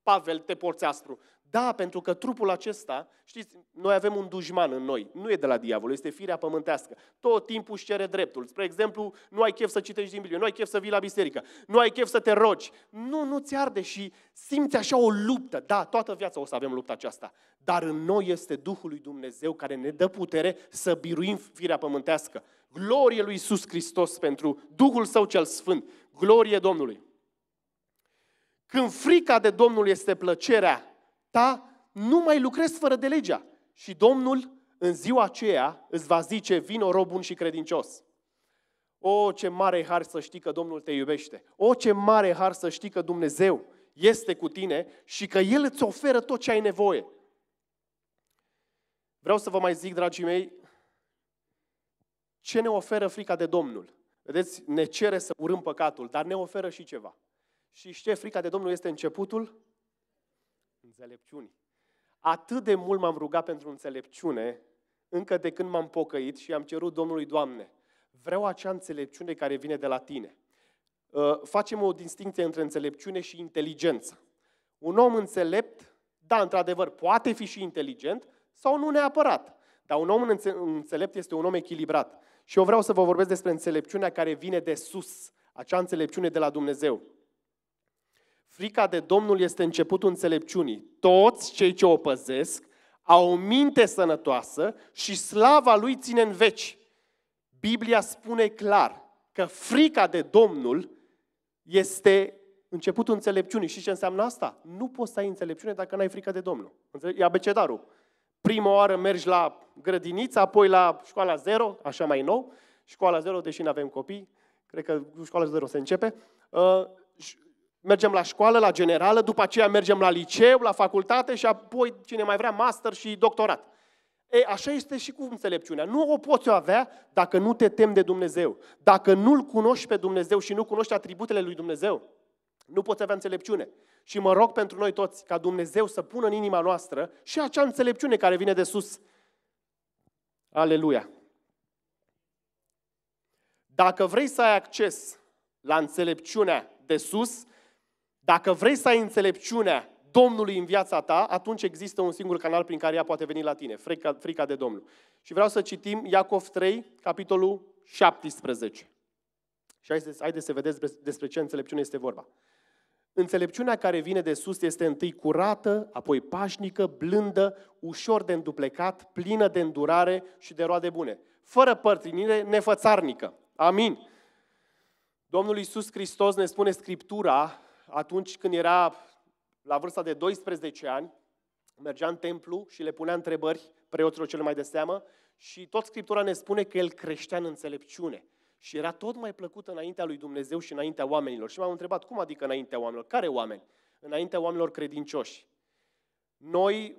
Pavel, te porți aspru? Da, pentru că trupul acesta, știți, noi avem un dușman în noi. Nu e de la diavol, este firea pământească. Tot timpul își cere dreptul. Spre exemplu, nu ai chef să citești din Biblie, nu ai chef să vii la biserică, nu ai chef să te rogi. Nu, nu ți arde și simți așa o luptă. Da, toată viața o să avem lupta aceasta. Dar în noi este Duhul lui Dumnezeu care ne dă putere să biruim firea pământească. Glorie lui Iisus Hristos pentru Duhul Său cel Sfânt. Glorie Domnului! Când frica de Domnul este plăcerea ta, nu mai lucrezi fără de legea. Și Domnul în ziua aceea îți va zice, vino rob bun și credincios. O, ce mare har să știi că Domnul te iubește. O, ce mare har să știi că Dumnezeu este cu tine și că El îți oferă tot ce ai nevoie. Vreau să vă mai zic, dragii mei, ce ne oferă frica de Domnul? Vedeți, ne cere să urâm păcatul, dar ne oferă și ceva. Și ce frica de Domnul este începutul înțelepciuni. Atât de mult m-am rugat pentru înțelepciune, încă de când m-am pocăit și am cerut Domnului, Doamne, vreau acea înțelepciune care vine de la Tine. Uh, facem o distinție între înțelepciune și inteligență. Un om înțelept, da, într-adevăr, poate fi și inteligent sau nu neapărat. Dar un om înțelept este un om echilibrat. Și eu vreau să vă vorbesc despre înțelepciunea care vine de sus, acea înțelepciune de la Dumnezeu. Frica de Domnul este începutul înțelepciunii. Toți cei ce o păzesc au o minte sănătoasă și slava lui ține în veci. Biblia spune clar că frica de Domnul este începutul înțelepciunii. Și ce înseamnă asta? Nu poți să ai înțelepciune dacă n-ai frică de Domnul. E abecedarul. Prima oară mergi la grădiniță, apoi la școala zero, așa mai nou. Școala zero, deși nu avem copii, cred că școala zero se începe. Uh, mergem la școală, la generală, după aceea mergem la liceu, la facultate și apoi, cine mai vrea, master și doctorat. E așa este și cu înțelepciunea. Nu o poți avea dacă nu te temi de Dumnezeu. Dacă nu-L cunoști pe Dumnezeu și nu cunoști atributele lui Dumnezeu, nu poți avea înțelepciune. Și mă rog pentru noi toți ca Dumnezeu să pună în inima noastră și acea înțelepciune care vine de sus. Aleluia! Dacă vrei să ai acces la înțelepciunea de sus, dacă vrei să ai înțelepciunea Domnului în viața ta, atunci există un singur canal prin care ea poate veni la tine, frica, frica de Domnul. Și vreau să citim Iacov 3, capitolul 17. Și haideți, haideți să vedeți despre ce înțelepciune este vorba. Înțelepciunea care vine de sus este întâi curată, apoi pașnică, blândă, ușor de înduplecat, plină de îndurare și de roade bune, fără părtinire, nefățarnică. Amin. Domnul Iisus Hristos ne spune Scriptura atunci când era la vârsta de 12 ani, mergea în templu și le punea întrebări preoților cele mai de seamă și tot Scriptura ne spune că el creștea în înțelepciune. Și era tot mai plăcut înaintea lui Dumnezeu și înaintea oamenilor. Și m-am întrebat, cum adică înaintea oamenilor? Care oameni? Înaintea oamenilor credincioși. Noi,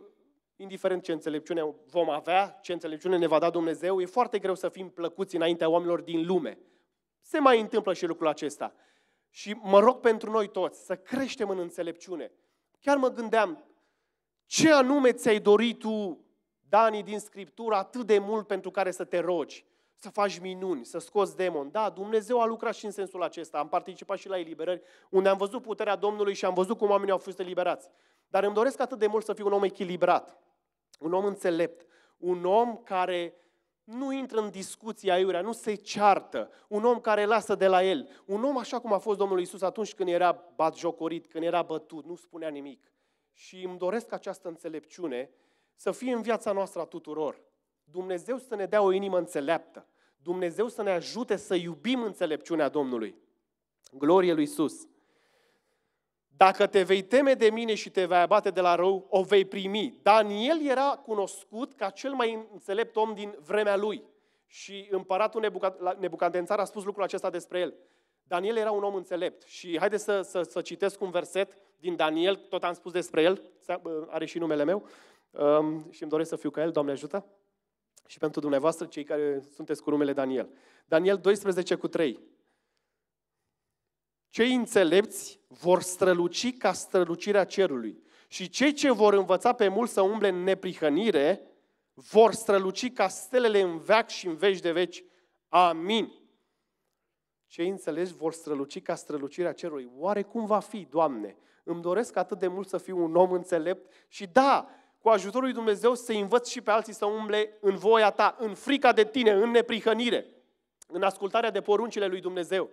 indiferent ce înțelepciune vom avea, ce înțelepciune ne va da Dumnezeu, e foarte greu să fim plăcuți înaintea oamenilor din lume. Se mai întâmplă și lucrul acesta. Și mă rog pentru noi toți să creștem în înțelepciune. Chiar mă gândeam, ce anume ți-ai dorit tu, Dani, din Scriptură, atât de mult pentru care să te rogi, să faci minuni, să scoți demon. Da, Dumnezeu a lucrat și în sensul acesta. Am participat și la eliberări, unde am văzut puterea Domnului și am văzut cum oamenii au fost eliberați. Dar îmi doresc atât de mult să fiu un om echilibrat, un om înțelept, un om care nu intră în discuții aiurea, nu se ceartă. Un om care lasă de la el. Un om așa cum a fost Domnul Isus atunci când era batjocorit, când era bătut, nu spunea nimic. Și îmi doresc această înțelepciune să fie în viața noastră a tuturor. Dumnezeu să ne dea o inimă înțeleaptă. Dumnezeu să ne ajute să iubim înțelepciunea Domnului. Glorie lui Isus! Dacă te vei teme de mine și te vei abate de la rău, o vei primi. Daniel era cunoscut ca cel mai înțelept om din vremea lui. Și împăratul Nebucadențar a spus lucrul acesta despre el. Daniel era un om înțelept. Și haideți să, să, să citesc un verset din Daniel, tot am spus despre el, are și numele meu. Um, și îmi doresc să fiu ca el, Doamne ajută. Și pentru dumneavoastră, cei care sunteți cu numele Daniel. Daniel 12 cu 3. Cei înțelepți vor străluci ca strălucirea cerului. Și cei ce vor învăța pe mulți să umble în neprihănire, vor străluci ca stelele în veac și în veci de veci. Amin. Cei înțeleși vor străluci ca strălucirea cerului. Oare cum va fi, Doamne? Îmi doresc atât de mult să fiu un om înțelept și da, cu ajutorul lui Dumnezeu să învăț și pe alții să umble în voia ta, în frica de tine, în neprihănire, în ascultarea de poruncile lui Dumnezeu.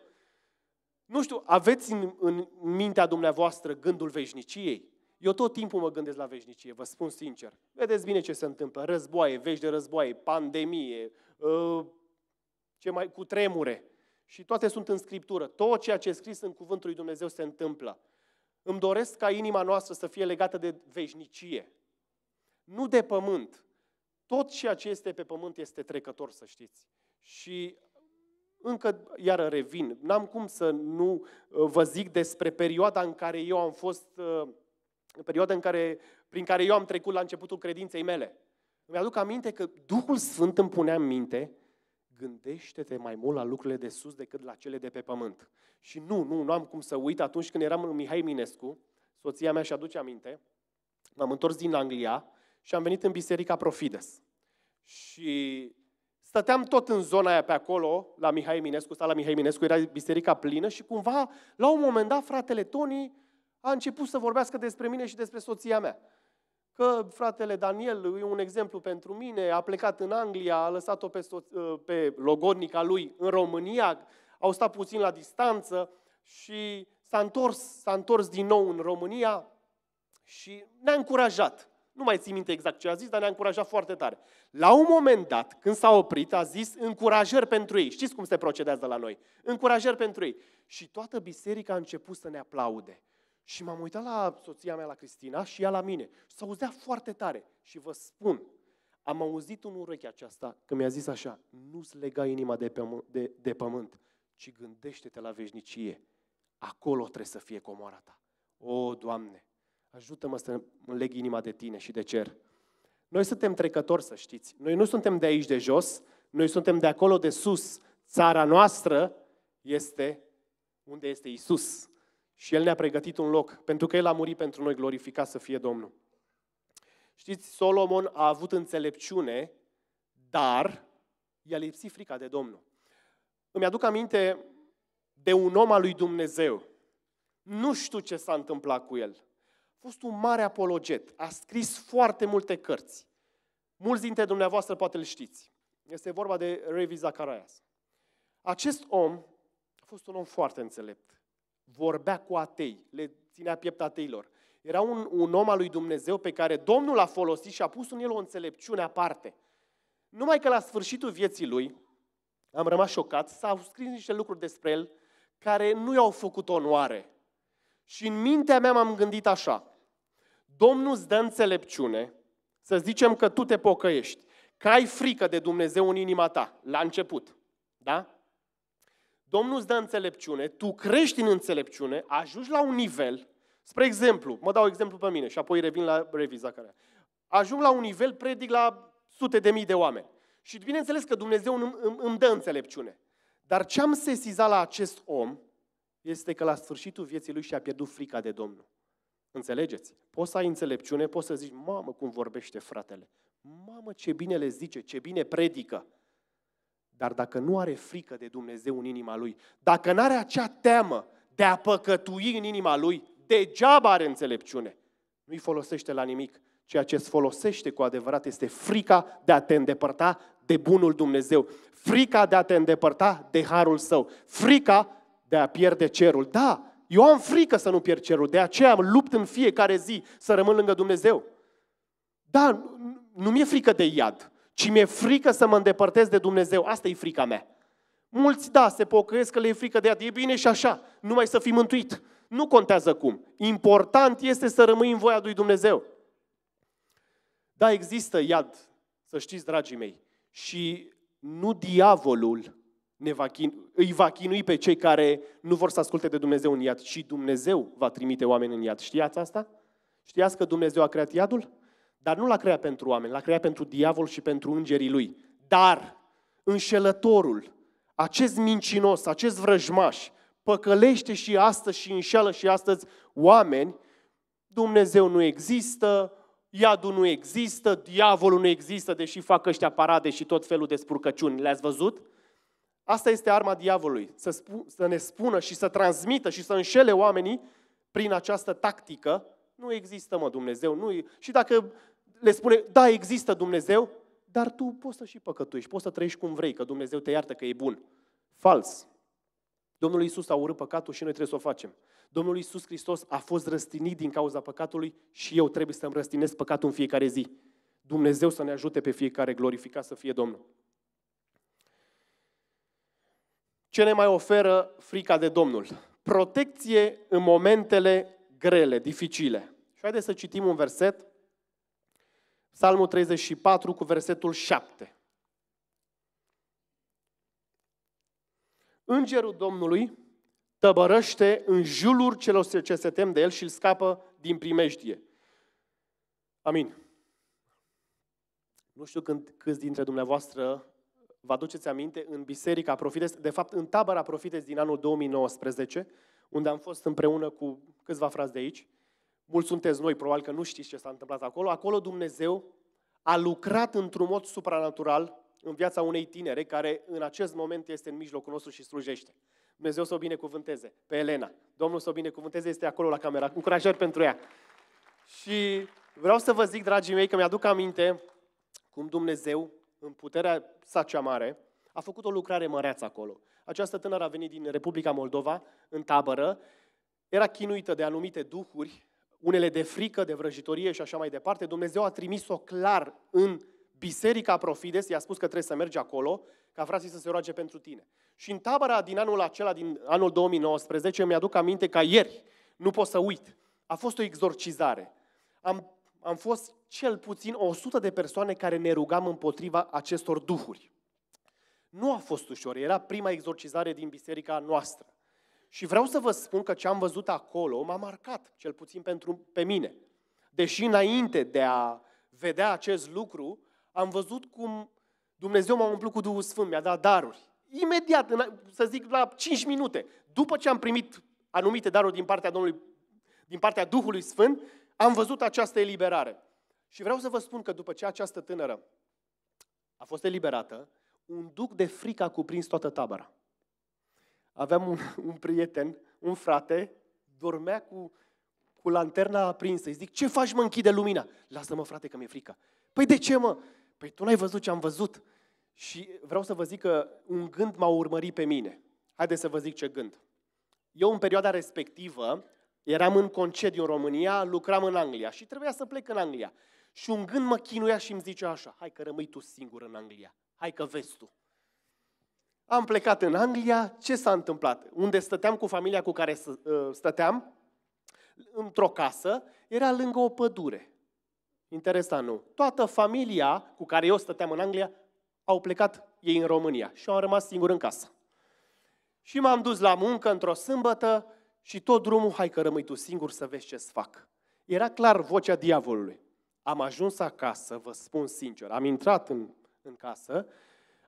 Nu știu, aveți în, în mintea dumneavoastră gândul veșniciei? Eu tot timpul mă gândesc la veșnicie, vă spun sincer. Vedeți bine ce se întâmplă. Războaie, vești de războaie, pandemie, uh, ce mai, cu tremure. Și toate sunt în Scriptură. Tot ceea ce e scris în Cuvântul lui Dumnezeu se întâmplă. Îmi doresc ca inima noastră să fie legată de veșnicie, nu de pământ. Tot ceea ce este pe pământ este trecător, să știți. Și încă iar revin. N-am cum să nu uh, vă zic despre perioada în care eu am fost, uh, perioada în care, prin care eu am trecut la începutul credinței mele. mi aduc aminte că Duhul Sfânt îmi punea în minte gândește-te mai mult la lucrurile de sus decât la cele de pe pământ. Și nu, nu, nu am cum să uit. Atunci când eram în Mihai Minescu, soția mea și aduce aminte, m-am întors din Anglia și am venit în biserica Profides. Și stăteam tot în zona aia pe acolo, la Mihai Minescu, la Mihai Minescu, era biserica plină și cumva, la un moment dat, fratele Toni a început să vorbească despre mine și despre soția mea. Că fratele Daniel e un exemplu pentru mine, a plecat în Anglia, a lăsat-o pe, so- ă, pe logodnica lui în România, au stat puțin la distanță și s-a întors, s-a întors din nou în România și ne-a încurajat. Nu mai țin minte exact ce a zis, dar ne-a încurajat foarte tare. La un moment dat, când s-a oprit, a zis încurajări pentru ei. Știți cum se procedează la noi. Încurajări pentru ei. Și toată biserica a început să ne aplaude. Și m-am uitat la soția mea, la Cristina, și ea la mine. Și s-auzea foarte tare. Și vă spun, am auzit în urechea aceasta că mi-a zis așa, nu-ți lega inima de, pământ, de, de pământ, ci gândește-te la veșnicie. Acolo trebuie să fie comoara ta. O, Doamne, Ajută-mă să leg inima de tine și de cer. Noi suntem trecători, să știți. Noi nu suntem de aici de jos, noi suntem de acolo de sus. Țara noastră este unde este Isus. Și El ne-a pregătit un loc, pentru că El a murit pentru noi, glorificat să fie Domnul. Știți, Solomon a avut înțelepciune, dar i-a lipsit frica de Domnul. Îmi aduc aminte de un om al lui Dumnezeu. Nu știu ce s-a întâmplat cu el fost un mare apologet, a scris foarte multe cărți. Mulți dintre dumneavoastră poate le știți. Este vorba de Revi Zacharias. Acest om a fost un om foarte înțelept. Vorbea cu atei, le ținea piept ateilor. Era un, un om al lui Dumnezeu pe care Domnul l-a folosit și a pus în el o înțelepciune aparte. Numai că la sfârșitul vieții lui, am rămas șocat, s-au scris niște lucruri despre el care nu i-au făcut onoare. Și în mintea mea m-am gândit așa, Domnul îți dă înțelepciune, să zicem că tu te pocăiești, că ai frică de Dumnezeu în inima ta, la început, da? Domnul îți dă înțelepciune, tu crești în înțelepciune, ajungi la un nivel, spre exemplu, mă dau exemplu pe mine și apoi revin la reviza care Ajung la un nivel, predic la sute de mii de oameni. Și bineînțeles că Dumnezeu îmi, îmi, îmi dă înțelepciune. Dar ce am sesizat la acest om este că la sfârșitul vieții lui și-a pierdut frica de Domnul. Înțelegeți? Poți să ai înțelepciune, poți să zici, mamă, cum vorbește fratele. Mamă, ce bine le zice, ce bine predică. Dar dacă nu are frică de Dumnezeu în inima lui, dacă nu are acea teamă de a păcătui în inima lui, degeaba are înțelepciune. Nu-i folosește la nimic. Ceea ce îți folosește cu adevărat este frica de a te îndepărta de bunul Dumnezeu, frica de a te îndepărta de harul său, frica de a pierde cerul. Da, eu am frică să nu pierd cerul, de aceea lupt în fiecare zi să rămân lângă Dumnezeu. Da, nu mi-e frică de iad, ci mi-e frică să mă îndepărtez de Dumnezeu. Asta e frica mea. Mulți, da, se pocăiesc că le e frică de iad. E bine și așa, numai să fii mântuit. Nu contează cum. Important este să rămâi în voia lui Dumnezeu. Da, există iad, să știți, dragii mei. Și nu diavolul ne va chinui, îi va chinui pe cei care nu vor să asculte de Dumnezeu în iad, ci Dumnezeu va trimite oameni în iad. Știați asta? Știați că Dumnezeu a creat iadul? Dar nu l-a creat pentru oameni, l-a creat pentru diavol și pentru îngerii lui. Dar înșelătorul, acest mincinos, acest vrăjmaș, păcălește și astăzi și înșeală și astăzi oameni, Dumnezeu nu există, iadul nu există, diavolul nu există, deși fac ăștia parade și tot felul de spurcăciuni. Le-ați văzut? Asta este arma diavolului, să, spu- să ne spună și să transmită și să înșele oamenii prin această tactică. Nu există, mă, Dumnezeu. Nu... Și dacă le spune, da, există Dumnezeu, dar tu poți să și păcătuiești, poți să trăiești cum vrei, că Dumnezeu te iartă, că e bun. Fals. Domnul Iisus a urât păcatul și noi trebuie să o facem. Domnul Iisus Hristos a fost răstinit din cauza păcatului și eu trebuie să-mi răstinesc păcatul în fiecare zi. Dumnezeu să ne ajute pe fiecare glorificat să fie Domnul. Ce ne mai oferă frica de Domnul? Protecție în momentele grele, dificile. Și haideți să citim un verset. Psalmul 34 cu versetul 7. Îngerul Domnului tăbărăște în julul celor ce se tem de el și îl scapă din primejdie. Amin. Nu știu când, câți dintre dumneavoastră vă aduceți aminte, în Biserica Profites, de fapt în tabăra Profites din anul 2019, unde am fost împreună cu câțiva frați de aici, mulți sunteți noi, probabil că nu știți ce s-a întâmplat acolo, acolo Dumnezeu a lucrat într-un mod supranatural în viața unei tinere care în acest moment este în mijlocul nostru și slujește. Dumnezeu să o binecuvânteze pe Elena. Domnul să o binecuvânteze, este acolo la camera. Încurajări pentru ea. Și vreau să vă zic, dragii mei, că mi-aduc aminte cum Dumnezeu în puterea sa cea mare, a făcut o lucrare măreață acolo. Această tânără a venit din Republica Moldova, în tabără, era chinuită de anumite duhuri, unele de frică, de vrăjitorie și așa mai departe. Dumnezeu a trimis-o clar în biserica Profides, i-a spus că trebuie să mergi acolo, ca frații să se roage pentru tine. Și în tabăra din anul acela, din anul 2019, mi-aduc aminte ca ieri, nu pot să uit, a fost o exorcizare. Am am fost cel puțin 100 de persoane care ne rugam împotriva acestor duhuri. Nu a fost ușor, era prima exorcizare din biserica noastră. Și vreau să vă spun că ce am văzut acolo m-a marcat, cel puțin pentru, pe mine. Deși înainte de a vedea acest lucru, am văzut cum Dumnezeu m-a umplut cu Duhul Sfânt, mi-a dat daruri. Imediat, să zic la 5 minute, după ce am primit anumite daruri din partea Domnului, din partea Duhului Sfânt, am văzut această eliberare. Și vreau să vă spun că după ce această tânără a fost eliberată, un duc de frică a cuprins toată tabăra. Aveam un, <laughs> un prieten, un frate, dormea cu, cu lanterna aprinsă. Îi zic, ce faci mă, închide lumina? Lasă-mă, frate, că mi-e frică. Păi de ce, mă? Păi tu n-ai văzut ce am văzut. Și vreau să vă zic că un gând m-a urmărit pe mine. Haideți să vă zic ce gând. Eu în perioada respectivă Eram în concediu în România, lucram în Anglia și trebuia să plec în Anglia. Și un gând mă chinuia și îmi zicea așa, hai că rămâi tu singur în Anglia, hai că vezi tu. Am plecat în Anglia, ce s-a întâmplat? Unde stăteam cu familia cu care ă, stăteam, într-o casă, era lângă o pădure. Interesant, nu? Toată familia cu care eu stăteam în Anglia au plecat ei în România și au rămas singur în casă. Și m-am dus la muncă într-o sâmbătă și tot drumul, hai că rămâi tu singur să vezi ce-ți fac. Era clar vocea diavolului. Am ajuns acasă, vă spun sincer, am intrat în, în casă,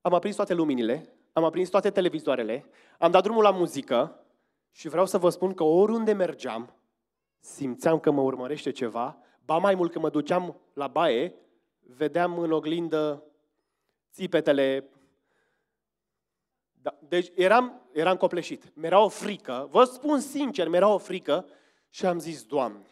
am aprins toate luminile, am aprins toate televizoarele, am dat drumul la muzică și vreau să vă spun că oriunde mergeam, simțeam că mă urmărește ceva, ba mai mult că mă duceam la baie, vedeam în oglindă țipetele. Da, deci eram eram copleșit, mi-era o frică, vă spun sincer, mi-era o frică și am zis, Doamne,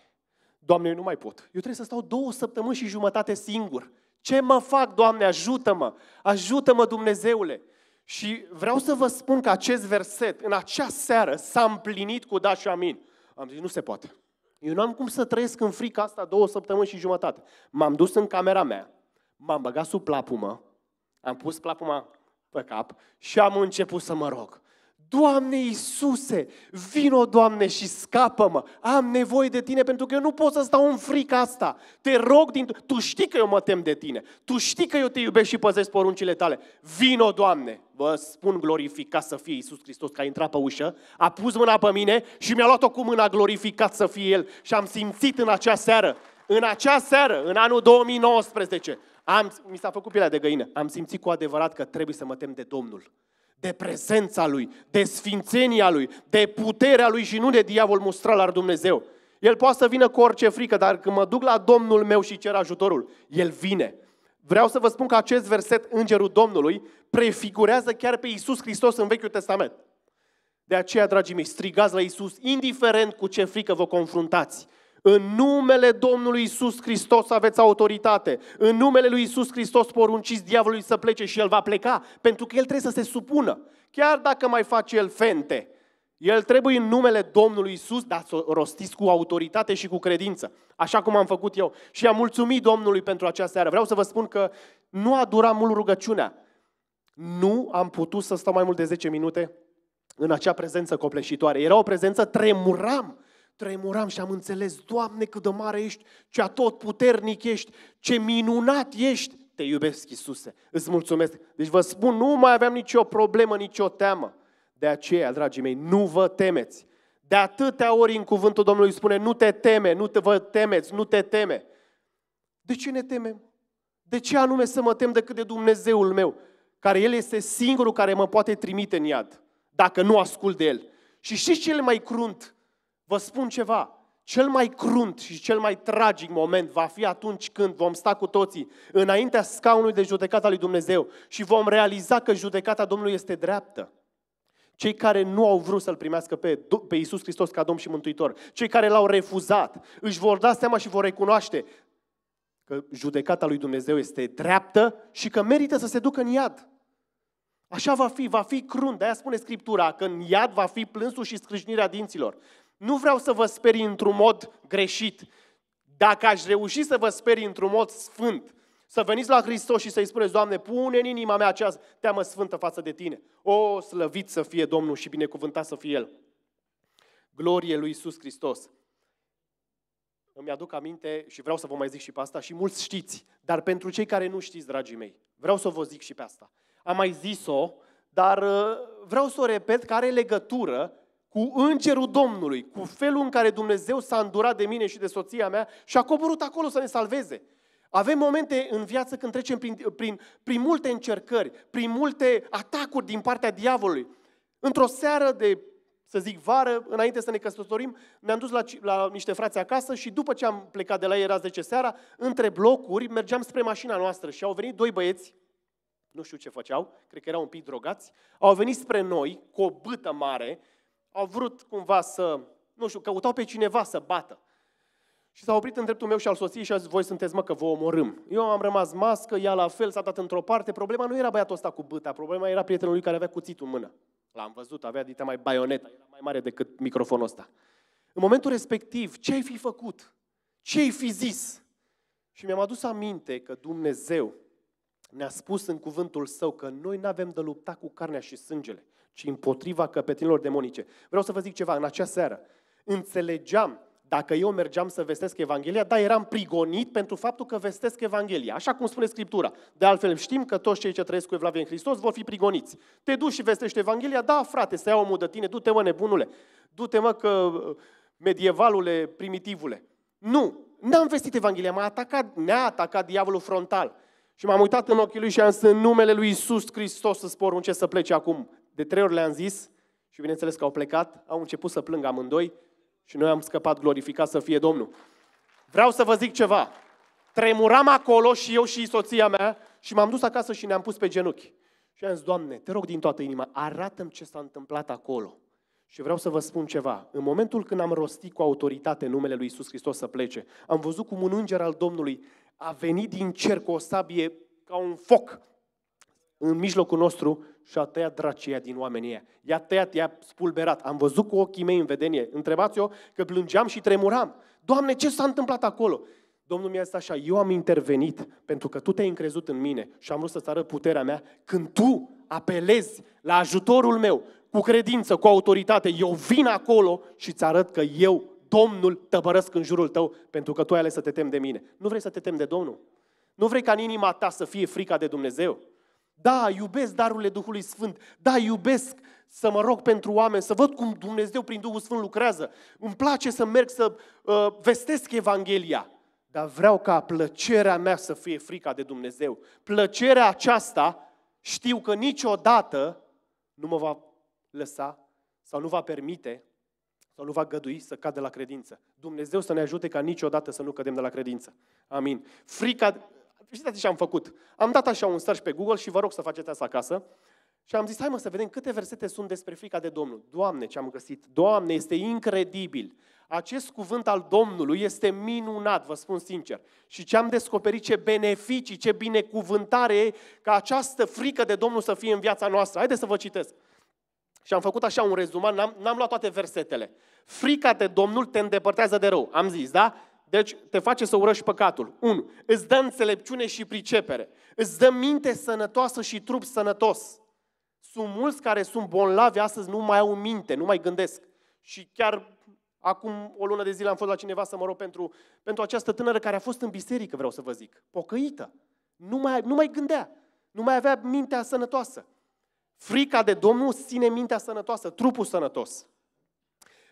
Doamne, eu nu mai pot. Eu trebuie să stau două săptămâni și jumătate singur. Ce mă fac, Doamne, ajută-mă, ajută-mă, Dumnezeule. Și vreau să vă spun că acest verset, în acea seară, s-a împlinit cu da și amin. Am zis, nu se poate. Eu nu am cum să trăiesc în frica asta două săptămâni și jumătate. M-am dus în camera mea, m-am băgat sub plapumă, am pus plapuma pe cap și am început să mă rog. Doamne Iisuse, vino Doamne și scapă-mă, am nevoie de Tine pentru că eu nu pot să stau în frică asta. Te rog, din... tu știi că eu mă tem de Tine, tu știi că eu te iubesc și păzesc poruncile Tale. Vino Doamne, vă spun glorificat să fie Iisus Hristos, că a intrat pe ușă, a pus mâna pe mine și mi-a luat-o cu mâna glorificat să fie El. Și am simțit în acea seară, în acea seară, în anul 2019, am, mi s-a făcut pielea de găină, am simțit cu adevărat că trebuie să mă tem de Domnul de prezența Lui, de sfințenia Lui, de puterea Lui și nu de diavol mustral al Dumnezeu. El poate să vină cu orice frică, dar când mă duc la Domnul meu și cer ajutorul, El vine. Vreau să vă spun că acest verset, Îngerul Domnului, prefigurează chiar pe Iisus Hristos în Vechiul Testament. De aceea, dragii mei, strigați la Iisus, indiferent cu ce frică vă confruntați, în numele Domnului Isus Hristos aveți autoritate. În numele lui Isus Hristos porunciți diavolului să plece și el va pleca, pentru că el trebuie să se supună. Chiar dacă mai face el fente, el trebuie în numele Domnului Isus, dar să rostiți cu autoritate și cu credință, așa cum am făcut eu. Și am mulțumit Domnului pentru această seară. Vreau să vă spun că nu a durat mult rugăciunea. Nu am putut să stau mai mult de 10 minute în acea prezență copleșitoare. Era o prezență, tremuram tremuram și am înțeles, Doamne, cât de mare ești, ce puternic ești, ce minunat ești. Te iubesc, Iisuse, îți mulțumesc. Deci vă spun, nu mai aveam nicio problemă, nicio teamă. De aceea, dragii mei, nu vă temeți. De atâtea ori în cuvântul Domnului spune, nu te teme, nu te vă temeți, nu te teme. De ce ne temem? De ce anume să mă tem decât de Dumnezeul meu, care El este singurul care mă poate trimite în iad, dacă nu ascult de El? Și știți ce e mai crunt? Vă spun ceva, cel mai crunt și cel mai tragic moment va fi atunci când vom sta cu toții înaintea scaunului de judecată al lui Dumnezeu și vom realiza că judecata Domnului este dreaptă. Cei care nu au vrut să-L primească pe, pe Iisus Hristos ca Domn și Mântuitor, cei care L-au refuzat, își vor da seama și vor recunoaște că judecata lui Dumnezeu este dreaptă și că merită să se ducă în iad. Așa va fi, va fi crunt. De-aia spune Scriptura că în iad va fi plânsul și scrâșnirea dinților. Nu vreau să vă sperii într-un mod greșit. Dacă aș reuși să vă sperii într-un mod sfânt, să veniți la Hristos și să-i spuneți, Doamne, pune în inima mea această teamă sfântă față de Tine. O, slăvit să fie Domnul și binecuvântat să fie El. Glorie lui Iisus Hristos. Îmi aduc aminte și vreau să vă mai zic și pe asta și mulți știți, dar pentru cei care nu știți, dragii mei, vreau să vă zic și pe asta. Am mai zis-o, dar uh, vreau să o repet că are legătură cu îngerul Domnului, cu felul în care Dumnezeu s-a îndurat de mine și de soția mea și a coborât acolo să ne salveze. Avem momente în viață când trecem prin, prin, prin multe încercări, prin multe atacuri din partea diavolului. Într-o seară de, să zic, vară, înainte să ne căsătorim, ne-am dus la, la niște frați acasă și după ce am plecat de la ei, era 10 seara, între blocuri mergeam spre mașina noastră și au venit doi băieți, nu știu ce făceau, cred că erau un pic drogați, au venit spre noi cu o bâtă mare au vrut cumva să, nu știu, căutau pe cineva să bată. Și s-a oprit în dreptul meu și al soției și a zis, voi sunteți mă că vă omorâm. Eu am rămas mască, ea la fel, s-a dat într-o parte. Problema nu era băiatul ăsta cu băta, problema era prietenul lui care avea cuțitul în mână. L-am văzut, avea dita mai baioneta, era mai mare decât microfonul ăsta. În momentul respectiv, ce ai fi făcut? Ce ai fi zis? Și mi-am adus aminte că Dumnezeu ne-a spus în cuvântul său că noi nu avem de lupta cu carnea și sângele, ci împotriva căpetenilor demonice. Vreau să vă zic ceva, în acea seară înțelegeam dacă eu mergeam să vestesc Evanghelia, dar eram prigonit pentru faptul că vestesc Evanghelia. Așa cum spune Scriptura. De altfel știm că toți cei ce trăiesc cu Evlavie în Hristos vor fi prigoniți. Te duci și vestești Evanghelia? Da, frate, să iau omul de tine, du-te mă nebunule, du-te mă că medievalule, primitivule. Nu, n-am vestit Evanghelia, m-a atacat, ne-a atacat diavolul frontal. Și m-am uitat în ochii lui și am zis, în numele lui Isus Hristos să-ți ce să plece acum. De trei ori le-am zis și bineînțeles că au plecat, au început să plângă amândoi și noi am scăpat glorificat să fie Domnul. Vreau să vă zic ceva. Tremuram acolo și eu și soția mea și m-am dus acasă și ne-am pus pe genunchi. Și am zis, Doamne, te rog din toată inima, arată-mi ce s-a întâmplat acolo. Și vreau să vă spun ceva. În momentul când am rostit cu autoritate numele lui Isus Hristos să plece, am văzut cum un înger al Domnului a venit din cer cu o sabie ca un foc în mijlocul nostru și a tăiat dracii din oamenii aia. I-a tăiat, i-a spulberat. Am văzut cu ochii mei în vedenie. Întrebați-o că plângeam și tremuram. Doamne, ce s-a întâmplat acolo? Domnul mi-a zis așa, eu am intervenit pentru că tu te-ai încrezut în mine și am vrut să-ți arăt puterea mea când tu apelezi la ajutorul meu cu credință, cu autoritate, eu vin acolo și îți arăt că eu, Domnul, tăbărăsc în jurul tău pentru că tu ai ales să te temi de mine. Nu vrei să te temi de Domnul? Nu vrei ca în inima ta să fie frica de Dumnezeu? Da, iubesc darurile Duhului Sfânt. Da, iubesc să mă rog pentru oameni, să văd cum Dumnezeu prin Duhul Sfânt lucrează. Îmi place să merg să uh, vestesc Evanghelia. Dar vreau ca plăcerea mea să fie frica de Dumnezeu. Plăcerea aceasta știu că niciodată nu mă va lăsa sau nu va permite sau nu va gădui să cadă la credință. Dumnezeu să ne ajute ca niciodată să nu cădem de la credință. Amin. Frica Știți ce am făcut? Am dat așa un search pe Google și vă rog să faceți asta acasă. Și am zis, hai mă să vedem câte versete sunt despre frica de Domnul. Doamne, ce am găsit! Doamne, este incredibil! Acest cuvânt al Domnului este minunat, vă spun sincer. Și ce am descoperit, ce beneficii, ce binecuvântare ca această frică de Domnul să fie în viața noastră. Haideți să vă citesc. Și am făcut așa un rezumat, n-am, n-am luat toate versetele. Frica de Domnul te îndepărtează de rău. Am zis, da? Deci te face să urăști păcatul. 1. Îți dă înțelepciune și pricepere. Îți dă minte sănătoasă și trup sănătos. Sunt mulți care sunt bolnavi astăzi, nu mai au minte, nu mai gândesc. Și chiar acum o lună de zile am fost la cineva să mă rog pentru, pentru această tânără care a fost în biserică, vreau să vă zic, pocăită. Nu mai, nu mai gândea, nu mai avea mintea sănătoasă. Frica de Domnul ține mintea sănătoasă, trupul sănătos.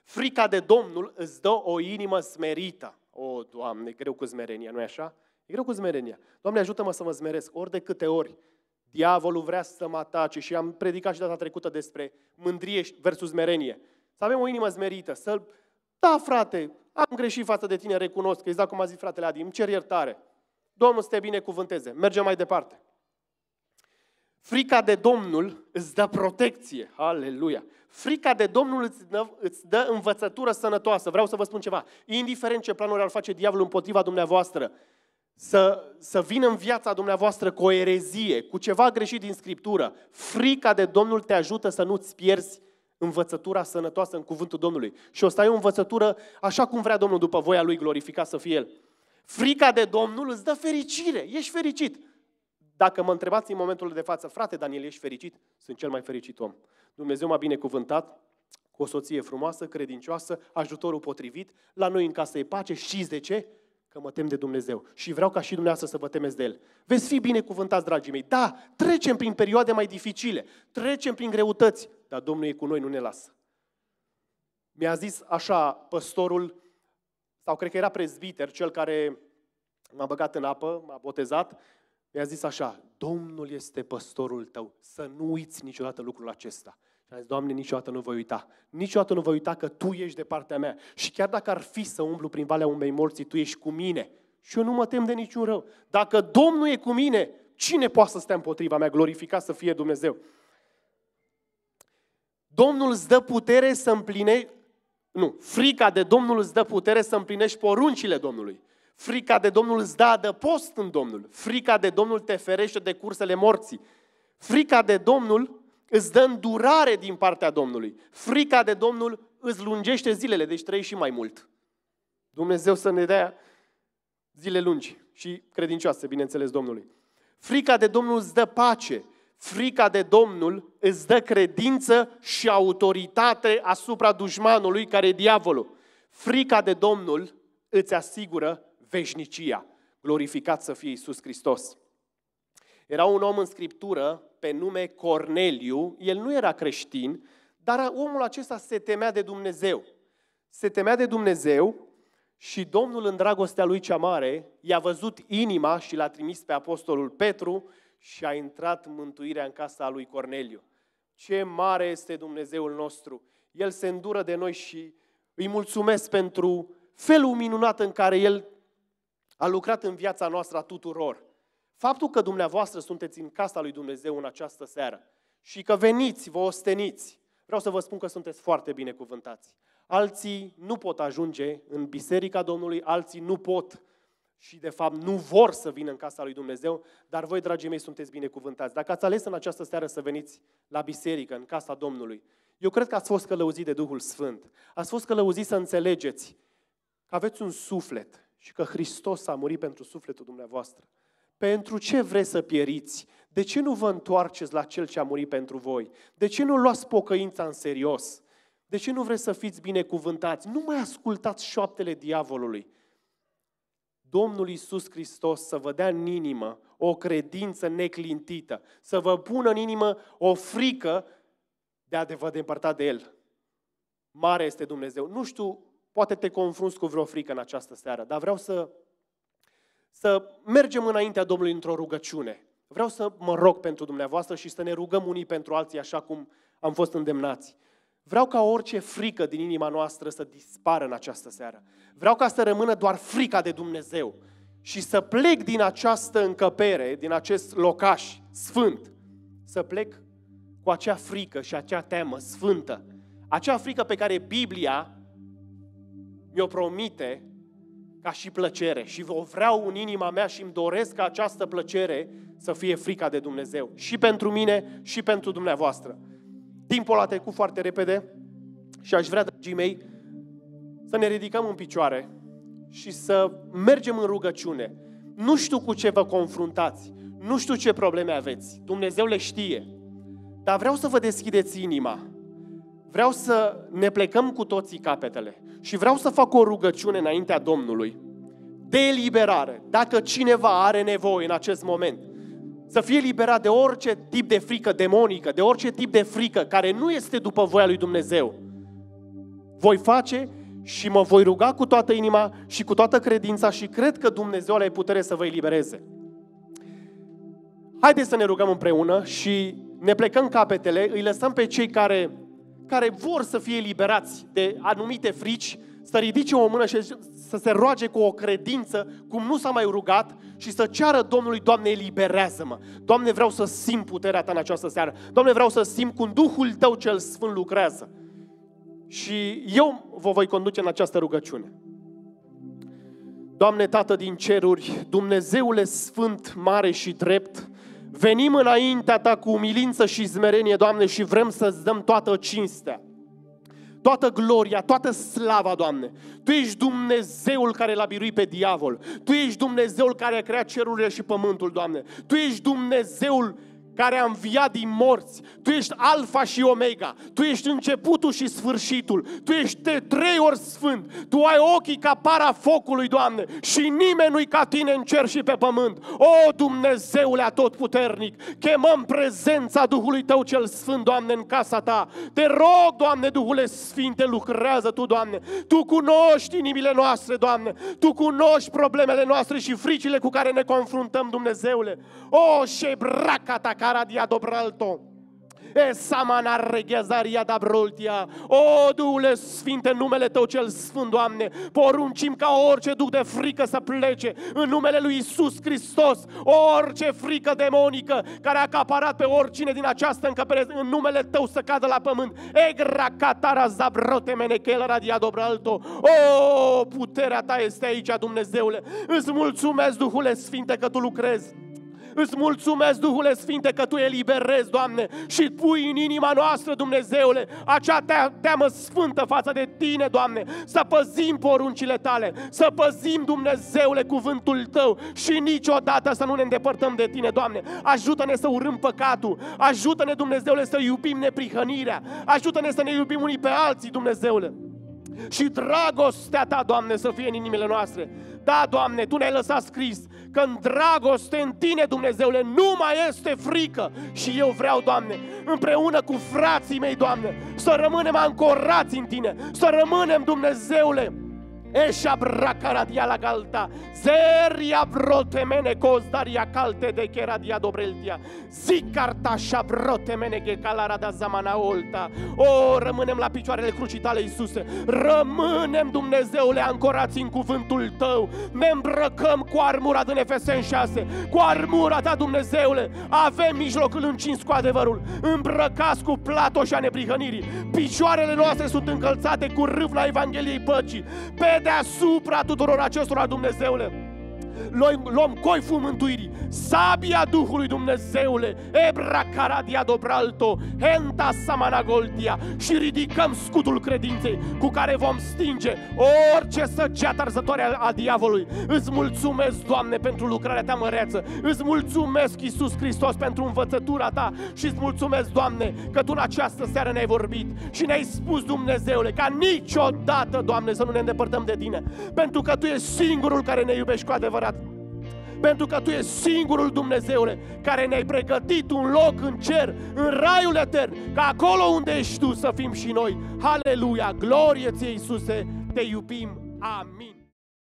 Frica de Domnul îți dă o inimă smerită. O, Doamne, greu cu zmerenia, nu-i așa? E greu cu zmerenia. Doamne, ajută-mă să mă zmeresc. ori de câte ori diavolul vrea să mă atace și am predicat și data trecută despre mândrie versus zmerenie. Să avem o inimă zmerită. să da, frate, am greșit față de tine, recunosc, exact cum a zis fratele Adi, îmi cer iertare. Domnul să te binecuvânteze. Mergem mai departe. Frica de Domnul îți dă protecție. Aleluia! Frica de Domnul îți dă, îți dă învățătură sănătoasă. Vreau să vă spun ceva. Indiferent ce planuri ar face diavolul împotriva dumneavoastră, să, să vină în viața dumneavoastră cu o erezie, cu ceva greșit din Scriptură, frica de Domnul te ajută să nu-ți pierzi învățătura sănătoasă în cuvântul Domnului. Și o să ai o învățătură așa cum vrea Domnul, după voia Lui, glorificat să fie El. Frica de Domnul îți dă fericire, ești fericit. Dacă mă întrebați în momentul de față, frate Daniel, ești fericit? Sunt cel mai fericit om. Dumnezeu m-a binecuvântat cu o soție frumoasă, credincioasă, ajutorul potrivit. La noi în casă e pace. și de ce? Că mă tem de Dumnezeu. Și vreau ca și dumneavoastră să vă temeți de El. Veți fi binecuvântați, dragii mei. Da, trecem prin perioade mai dificile, trecem prin greutăți, dar Domnul e cu noi, nu ne lasă. Mi-a zis așa păstorul, sau cred că era prezbiter, cel care m-a băgat în apă, m-a botezat, i-a zis așa, Domnul este păstorul tău, să nu uiți niciodată lucrul acesta. Și a zis, Doamne, niciodată nu voi uita. Niciodată nu voi uita că Tu ești de partea mea. Și chiar dacă ar fi să umblu prin valea Umbei morții, Tu ești cu mine. Și eu nu mă tem de niciun rău. Dacă Domnul e cu mine, cine poate să stea împotriva mea? Glorificat să fie Dumnezeu. Domnul îți dă putere să împlinești, nu, frica de Domnul îți dă putere să împlinești poruncile Domnului. Frica de Domnul îți dă adăpost în Domnul. Frica de Domnul te ferește de cursele morții. Frica de Domnul îți dă îndurare din partea Domnului. Frica de Domnul îți lungește zilele, deci trăiești și mai mult. Dumnezeu să ne dea zile lungi și credincioase, bineînțeles, Domnului. Frica de Domnul îți dă pace. Frica de Domnul îți dă credință și autoritate asupra dușmanului care e diavolul. Frica de Domnul îți asigură veșnicia. Glorificat să fie Iisus Hristos. Era un om în scriptură pe nume Corneliu, el nu era creștin, dar omul acesta se temea de Dumnezeu. Se temea de Dumnezeu și Domnul în dragostea lui cea mare i-a văzut inima și l-a trimis pe apostolul Petru și a intrat mântuirea în casa lui Corneliu. Ce mare este Dumnezeul nostru! El se îndură de noi și îi mulțumesc pentru felul minunat în care El a lucrat în viața noastră a tuturor. Faptul că dumneavoastră sunteți în casa lui Dumnezeu în această seară și că veniți, vă osteniți, vreau să vă spun că sunteți foarte binecuvântați. Alții nu pot ajunge în biserica Domnului, alții nu pot și de fapt nu vor să vină în casa lui Dumnezeu, dar voi, dragii mei, sunteți binecuvântați. Dacă ați ales în această seară să veniți la biserică, în casa Domnului, eu cred că ați fost călăuzit de Duhul Sfânt. Ați fost călăuzit să înțelegeți că aveți un suflet și că Hristos a murit pentru sufletul dumneavoastră. Pentru ce vreți să pieriți? De ce nu vă întoarceți la Cel ce a murit pentru voi? De ce nu luați pocăința în serios? De ce nu vreți să fiți binecuvântați? Nu mai ascultați șoaptele diavolului. Domnul Iisus Hristos să vă dea în inimă o credință neclintită, să vă pună în inimă o frică de a vă depărta de El. Mare este Dumnezeu. Nu știu poate te confrunți cu vreo frică în această seară, dar vreau să, să mergem înaintea Domnului într-o rugăciune. Vreau să mă rog pentru dumneavoastră și să ne rugăm unii pentru alții așa cum am fost îndemnați. Vreau ca orice frică din inima noastră să dispară în această seară. Vreau ca să rămână doar frica de Dumnezeu și să plec din această încăpere, din acest locaș sfânt, să plec cu acea frică și acea teamă sfântă. Acea frică pe care Biblia mi-o promite ca și plăcere și o vreau în inima mea și îmi doresc ca această plăcere să fie frica de Dumnezeu. Și pentru mine și pentru dumneavoastră. Timpul a trecut foarte repede și aș vrea, dragii mei, să ne ridicăm în picioare și să mergem în rugăciune. Nu știu cu ce vă confruntați, nu știu ce probleme aveți, Dumnezeu le știe, dar vreau să vă deschideți inima vreau să ne plecăm cu toții capetele și vreau să fac o rugăciune înaintea Domnului de eliberare. Dacă cineva are nevoie în acest moment să fie liberat de orice tip de frică demonică, de orice tip de frică care nu este după voia lui Dumnezeu, voi face și mă voi ruga cu toată inima și cu toată credința și cred că Dumnezeu are putere să vă elibereze. Haideți să ne rugăm împreună și ne plecăm capetele, îi lăsăm pe cei care care vor să fie eliberați de anumite frici, să ridice o mână și să se roage cu o credință cum nu s-a mai rugat și să ceară Domnului, Doamne, eliberează-mă. Doamne, vreau să simt puterea Ta în această seară. Doamne, vreau să simt cum Duhul Tău cel Sfânt lucrează. Și eu vă voi conduce în această rugăciune. Doamne, Tată din ceruri, Dumnezeule Sfânt, mare și drept, Venim înaintea Ta cu umilință și zmerenie, Doamne, și vrem să-ți dăm toată cinstea, toată gloria, toată slava, Doamne. Tu ești Dumnezeul care l-a biruit pe diavol. Tu ești Dumnezeul care a creat cerurile și pământul, Doamne. Tu ești Dumnezeul care a înviat din morți. Tu ești alfa și omega, tu ești începutul și sfârșitul, tu ești de trei ori sfânt, tu ai ochii ca para focului, Doamne, și nimeni nu-i ca tine în cer și pe pământ. O, Dumnezeule atotputernic, chemăm prezența Duhului Tău cel Sfânt, Doamne, în casa Ta. Te rog, Doamne, Duhule Sfinte, lucrează Tu, Doamne. Tu cunoști inimile noastre, Doamne. Tu cunoști problemele noastre și fricile cu care ne confruntăm, Dumnezeule. O, șebraca Ta, cara de adobralto. E samana reghezaria da brultia. O, Duhule Sfinte, numele Tău cel Sfânt, Doamne, poruncim ca orice duc de frică să plece în numele Lui Isus Hristos, orice frică demonică care a acaparat pe oricine din această încăpere, în numele Tău să cadă la pământ. E gracatara zabrote menechelera diadobralto. O, puterea Ta este aici, Dumnezeule. Îți mulțumesc, Duhule Sfinte, că Tu lucrezi. Îți mulțumesc, Duhule Sfinte, că Tu eliberezi, Doamne, și pui în inima noastră, Dumnezeule, acea teamă sfântă față de Tine, Doamne, să păzim poruncile Tale, să păzim, Dumnezeule, cuvântul Tău și niciodată să nu ne îndepărtăm de Tine, Doamne. Ajută-ne să urâm păcatul, ajută-ne, Dumnezeule, să iubim neprihănirea, ajută-ne să ne iubim unii pe alții, Dumnezeule și dragostea Ta, Doamne, să fie în inimile noastre. Da, Doamne, Tu ne-ai lăsat scris că în dragoste, în tine, Dumnezeule, nu mai este frică. Și eu vreau, Doamne, împreună cu frații mei, Doamne, să rămânem ancorați în tine, să rămânem, Dumnezeule, Eșabracaradia la galta, zeria brotemene cozdaria calte de cheradia dobreltia, zicarta șabrotemene che calara da zamana olta. O, rămânem la picioarele crucii tale, Iisuse, rămânem, Dumnezeule, ancorați în cuvântul Tău, ne îmbrăcăm cu armura din Efesen 6, cu armura Ta, Dumnezeule, avem mijlocul încins cu adevărul, îmbrăcați cu platoșa neprihănirii, picioarele noastre sunt încălțate cu râvna Evangheliei Păcii, pe deasupra tuturor acestora, Dumnezeule luăm, luăm coiful mântuirii, sabia Duhului Dumnezeule, ebra caradia dobralto, henta samanagoltia și ridicăm scutul credinței cu care vom stinge orice săgeată arzătoare a diavolului. Îți mulțumesc, Doamne, pentru lucrarea Ta măreață. Îți mulțumesc, Iisus Hristos, pentru învățătura Ta și îți mulțumesc, Doamne, că Tu în această seară ne-ai vorbit și ne-ai spus, Dumnezeule, ca niciodată, Doamne, să nu ne îndepărtăm de Tine, pentru că Tu ești singurul care ne iubești cu adevărat păcat. Pentru că Tu ești singurul Dumnezeule care ne-ai pregătit un loc în cer, în raiul etern, ca acolo unde ești Tu să fim și noi. Haleluia! Glorie ție, Iisuse! Te iubim! Amin!